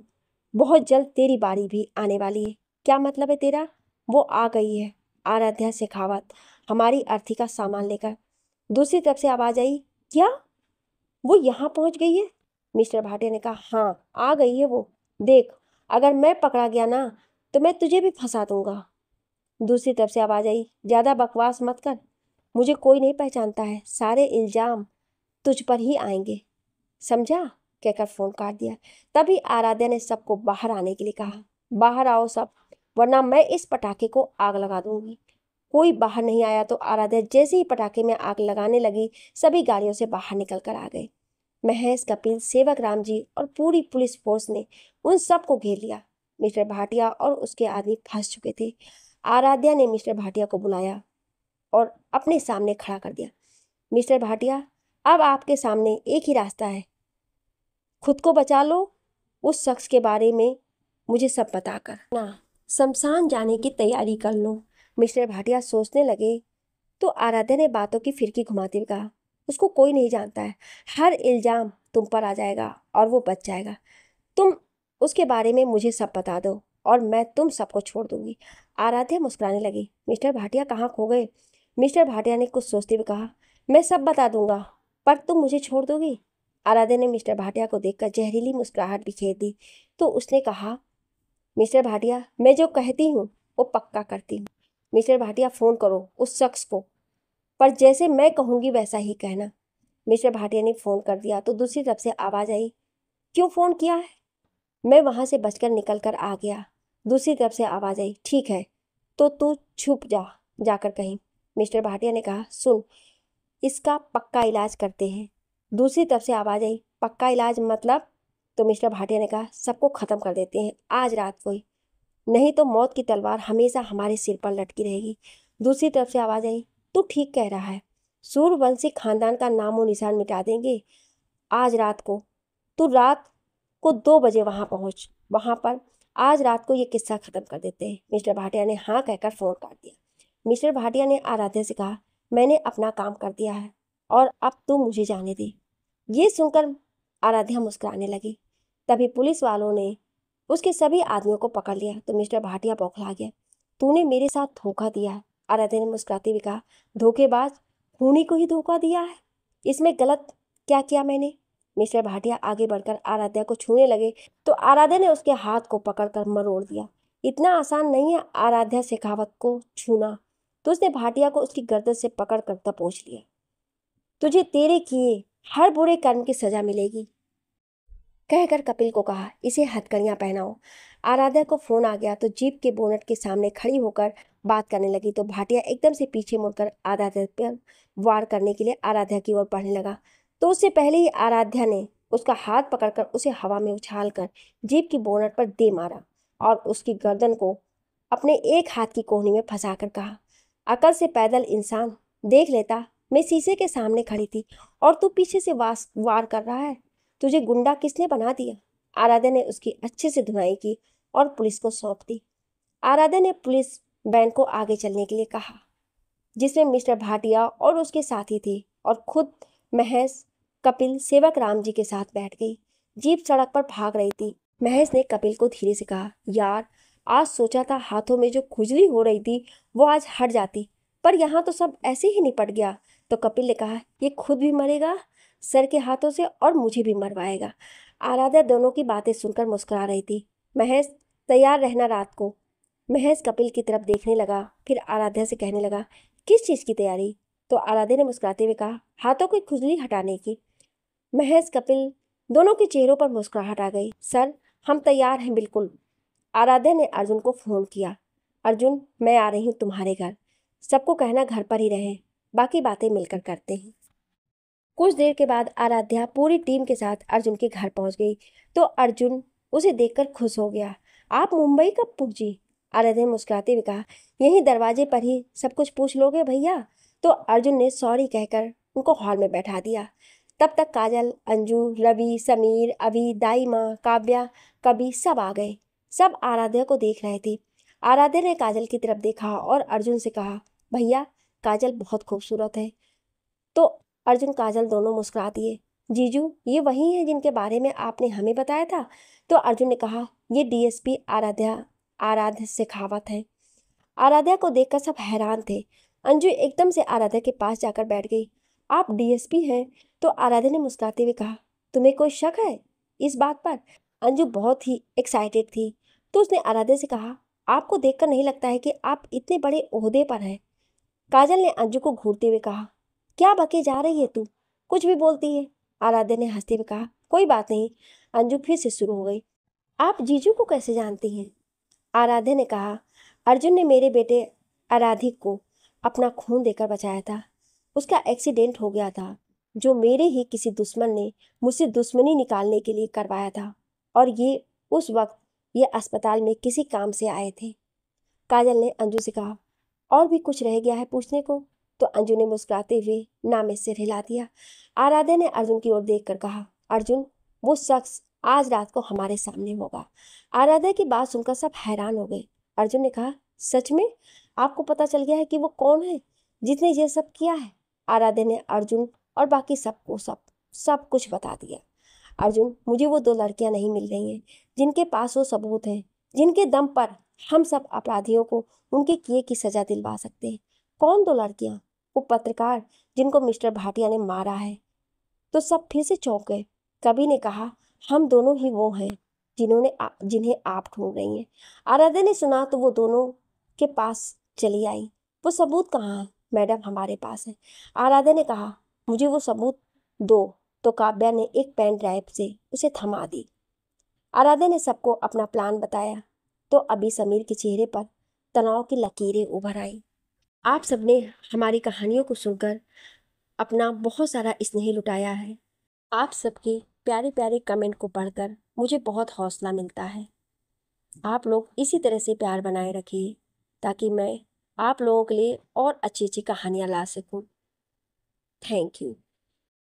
बहुत जल्द तेरी बारी भी आने वाली है क्या मतलब है तेरा वो आ गई है आराध्या शेखावत हमारी अर्थी का सामान लेकर दूसरी तरफ से आवाज़ आई क्या वो यहाँ पहुँच गई है मिस्टर भाटे ने कहा हाँ आ गई है वो देख अगर मैं पकड़ा गया ना तो मैं तुझे भी फंसा दूंगा दूसरी तरफ से आवाज़ आई ज़्यादा बकवास मत कर मुझे कोई नहीं पहचानता है सारे इल्ज़ाम तुझ पर ही आएंगे समझा कहकर फ़ोन काट दिया तभी आराध्या ने सबको बाहर आने के लिए कहा बाहर आओ सब वरना मैं इस पटाखे को आग लगा दूंगी कोई बाहर नहीं आया तो आराध्या जैसे ही पटाखे में आग लगाने लगी सभी गाड़ियों से बाहर निकल कर आ गए महेश कपिल सेवक राम जी और पूरी पुलिस फोर्स ने उन सबको घेर लिया मिस्टर भाटिया और उसके आदमी फंस चुके थे आराध्या ने मिस्टर भाटिया को बुलाया और अपने सामने खड़ा कर दिया मिस्टर भाटिया अब आपके सामने एक ही रास्ता है खुद को बचा लो उस शख्स के बारे में मुझे सब बता कर ना शमशान जाने की तैयारी कर लो मिस्टर भाटिया सोचने लगे तो आराध्या ने बातों की फिरकी घुमाते हुए कहा उसको कोई नहीं जानता है हर इल्ज़ाम तुम पर आ जाएगा और वो बच जाएगा तुम उसके बारे में मुझे सब बता दो और मैं तुम सबको छोड़ दूंगी आराध्या मुस्कुराने लगी मिस्टर भाटिया कहाँ खो गए मिस्टर भाटिया ने कुछ सोचते हुए कहा मैं सब बता दूंगा पर तुम मुझे छोड़ दोगी आराध्या ने मिस्टर भाटिया को देखकर जहरीली मुस्कुराहट बिखेर दी तो उसने कहा मिस्टर भाटिया मैं जो कहती हूँ वो पक्का करती हूँ मिस्टर भाटिया फ़ोन करो उस शख्स को पर जैसे मैं कहूँगी वैसा ही कहना मिस्टर भाटिया ने फ़ोन कर दिया तो दूसरी तरफ से आवाज़ आई क्यों फ़ोन किया है मैं वहाँ से बचकर निकल कर आ गया दूसरी तरफ से आवाज़ आई ठीक है तो तू छुप जा जाकर कहीं मिस्टर भाटिया ने कहा सुन इसका पक्का इलाज करते हैं दूसरी तरफ से आवाज़ आई पक्का इलाज मतलब तो मिस्टर भाटिया ने कहा सबको ख़त्म कर देते हैं आज रात को ही नहीं तो मौत की तलवार हमेशा हमारे सिर पर लटकी रहेगी दूसरी तरफ से आवाज़ आई तू ठीक कह रहा है सूर्यवंशी खानदान का नामो निशान मिटा देंगे आज रात को तो रात को दो बजे वहाँ पहुँच वहाँ पर आज रात को ये किस्सा ख़त्म कर देते हैं मिस्टर भाटिया ने हाँ कहकर फ़ोन काट दिया मिस्टर भाटिया ने आराध्या से कहा मैंने अपना काम कर दिया है और अब तुम मुझे जाने दे ये सुनकर आराध्या मुस्कुराने लगी तभी पुलिस वालों ने उसके सभी आदमियों को पकड़ लिया तो मिस्टर भाटिया बौखला गया तूने मेरे साथ धोखा दिया है आराध्या ने मुस्कुराते हुए कहा धोखेबाज खूनी को ही धोखा दिया है इसमें गलत क्या किया मैंने मिस्टर भाटिया आगे बढ़कर आराध्या को छूने लगे तो आराध्या ने उसके हाथ को पकड़कर मरोड़ दिया इतना आसान नहीं है आराध्या शेखावत को छूना तो उसने भाटिया को उसकी गर्दन से पकड़ कर दबोच लिया तुझे तेरे किए हर बुरे कर्म की सजा मिलेगी कहकर कपिल को कहा इसे हथकड़ियाँ पहनाओ आराध्या को फोन आ गया तो जीप के बोनट के सामने खड़ी होकर बात करने लगी तो भाटिया एकदम से पीछे मुड़कर आराध्या पर वार करने के लिए आराध्या की ओर पढ़ने लगा तो उससे पहले ही आराध्या ने उसका हाथ पकड़कर उसे हवा में उछाल कर जीप की बोनट पर दे मारा और उसकी गर्दन को अपने एक हाथ की कोहनी में फंसा कर कहा अकल से पैदल इंसान देख लेता मैं शीशे के सामने खड़ी थी और तू पीछे से वास वार कर रहा है तुझे गुंडा किसने बना दिया आराध्या ने उसकी अच्छे से धुनाई की और पुलिस को सौंप दी आराध्या ने पुलिस बैन को आगे चलने के लिए कहा जिसमें मिस्टर भाटिया और उसके साथी थे और खुद महेश कपिल सेवक राम जी के साथ बैठ गई जीप सड़क पर भाग रही थी महेश ने कपिल को धीरे से कहा यार आज सोचा था हाथों में जो खुजली हो रही थी वो आज हट जाती पर यहाँ तो सब ऐसे ही निपट गया तो कपिल ने कहा ये खुद भी मरेगा सर के हाथों से और मुझे भी मरवाएगा आराध्या दोनों की बातें सुनकर मुस्कुरा रही थी महेश तैयार रहना रात को महेश कपिल की तरफ देखने लगा फिर आराध्या से कहने लगा किस चीज़ की तैयारी तो आराध्या ने मुस्कुराते हुए कहा हाथों की खुजली हटाने की महेश कपिल दोनों के चेहरों पर मुस्कुराहट आ गई सर हम तैयार हैं बिल्कुल आराध्या ने अर्जुन को फ़ोन किया अर्जुन मैं आ रही हूँ तुम्हारे घर सबको कहना घर पर ही रहें बाकी बातें मिलकर करते हैं कुछ देर के बाद आराध्या पूरी टीम के साथ अर्जुन के घर पहुंच गई तो अर्जुन उसे देखकर खुश हो गया आप मुंबई कब पहुंची आराध्या ने मुस्कुराते हुए कहा यहीं दरवाजे पर ही सब कुछ पूछ लोगे भैया तो अर्जुन ने सॉरी कहकर उनको हॉल में बैठा दिया तब तक काजल अंजू रवि समीर अभी दाई माँ काव्या कभी सब आ गए सब आराध्या को देख रहे थे आराध्या ने काजल की तरफ देखा और अर्जुन से कहा भैया काजल बहुत खूबसूरत है तो अर्जुन काजल दोनों मुस्कुरा दिए जीजू ये वही है जिनके बारे में आपने हमें बताया था तो अर्जुन ने कहा ये डीएसपी आराध्या आराध्य सिखावत है आराध्या को देखकर सब हैरान थे अंजू एकदम से आराध्या के पास जाकर बैठ गई आप डीएसपी हैं तो आराध्या ने मुस्कुराते हुए कहा तुम्हें कोई शक है इस बात पर अंजू बहुत ही एक्साइटेड थी तो उसने आराध्या से कहा आपको देखकर नहीं लगता है कि आप इतने बड़े ओहदे पर हैं काजल ने अंजू को घूरते हुए कहा क्या बके जा रही है तू कुछ भी बोलती है आराध्या ने हंसते हुए कहा कोई बात नहीं अंजू फिर से शुरू हो गई आप जीजू को कैसे जानती हैं आराध्या ने कहा अर्जुन ने मेरे बेटे आराधिक को अपना खून देकर बचाया था उसका एक्सीडेंट हो गया था जो मेरे ही किसी दुश्मन ने मुझसे दुश्मनी निकालने के लिए करवाया था और ये उस वक्त ये अस्पताल में किसी काम से आए थे काजल ने अंजू से कहा और भी कुछ रह गया है पूछने को तो अंजू ने मुस्कुराते हुए नामे से हिला दिया आराध्या ने अर्जुन की ओर देख कर कहा अर्जुन वो शख्स आज रात को हमारे सामने होगा आराध्या की बात सुनकर सब हैरान हो गए अर्जुन ने कहा सच में आपको पता चल गया है कि वो कौन है जिसने ये सब किया है आराध्या ने अर्जुन और बाकी सबको सब सब कुछ बता दिया अर्जुन मुझे वो दो लड़कियां नहीं मिल रही हैं जिनके पास वो सबूत हैं जिनके दम पर हम सब अपराधियों को उनके किए की सजा दिलवा सकते हैं कौन दो लड़कियां वो पत्रकार जिनको मिस्टर भाटिया ने मारा है तो सब फिर से चौंक गए कवि ने कहा हम दोनों ही वो हैं जिन्होंने जिन्हें आप ढूंढ रही हैं आराध्या ने सुना तो वो दोनों के पास चली आई वो सबूत कहाँ है मैडम हमारे पास है आराध्या ने कहा मुझे वो सबूत दो तो काव्या ने एक पेन ड्राइव से उसे थमा दी आराध्या ने सबको अपना प्लान बताया तो अभी समीर के चेहरे पर तनाव की लकीरें उभर आई आप सबने हमारी कहानियों को सुनकर अपना बहुत सारा स्नेह लुटाया है आप सबके प्यारे प्यारे कमेंट को पढ़कर मुझे बहुत हौसला मिलता है आप लोग इसी तरह से प्यार बनाए रखिए ताकि मैं आप लोगों के लिए और अच्छी अच्छी कहानियाँ ला सकूँ थैंक यू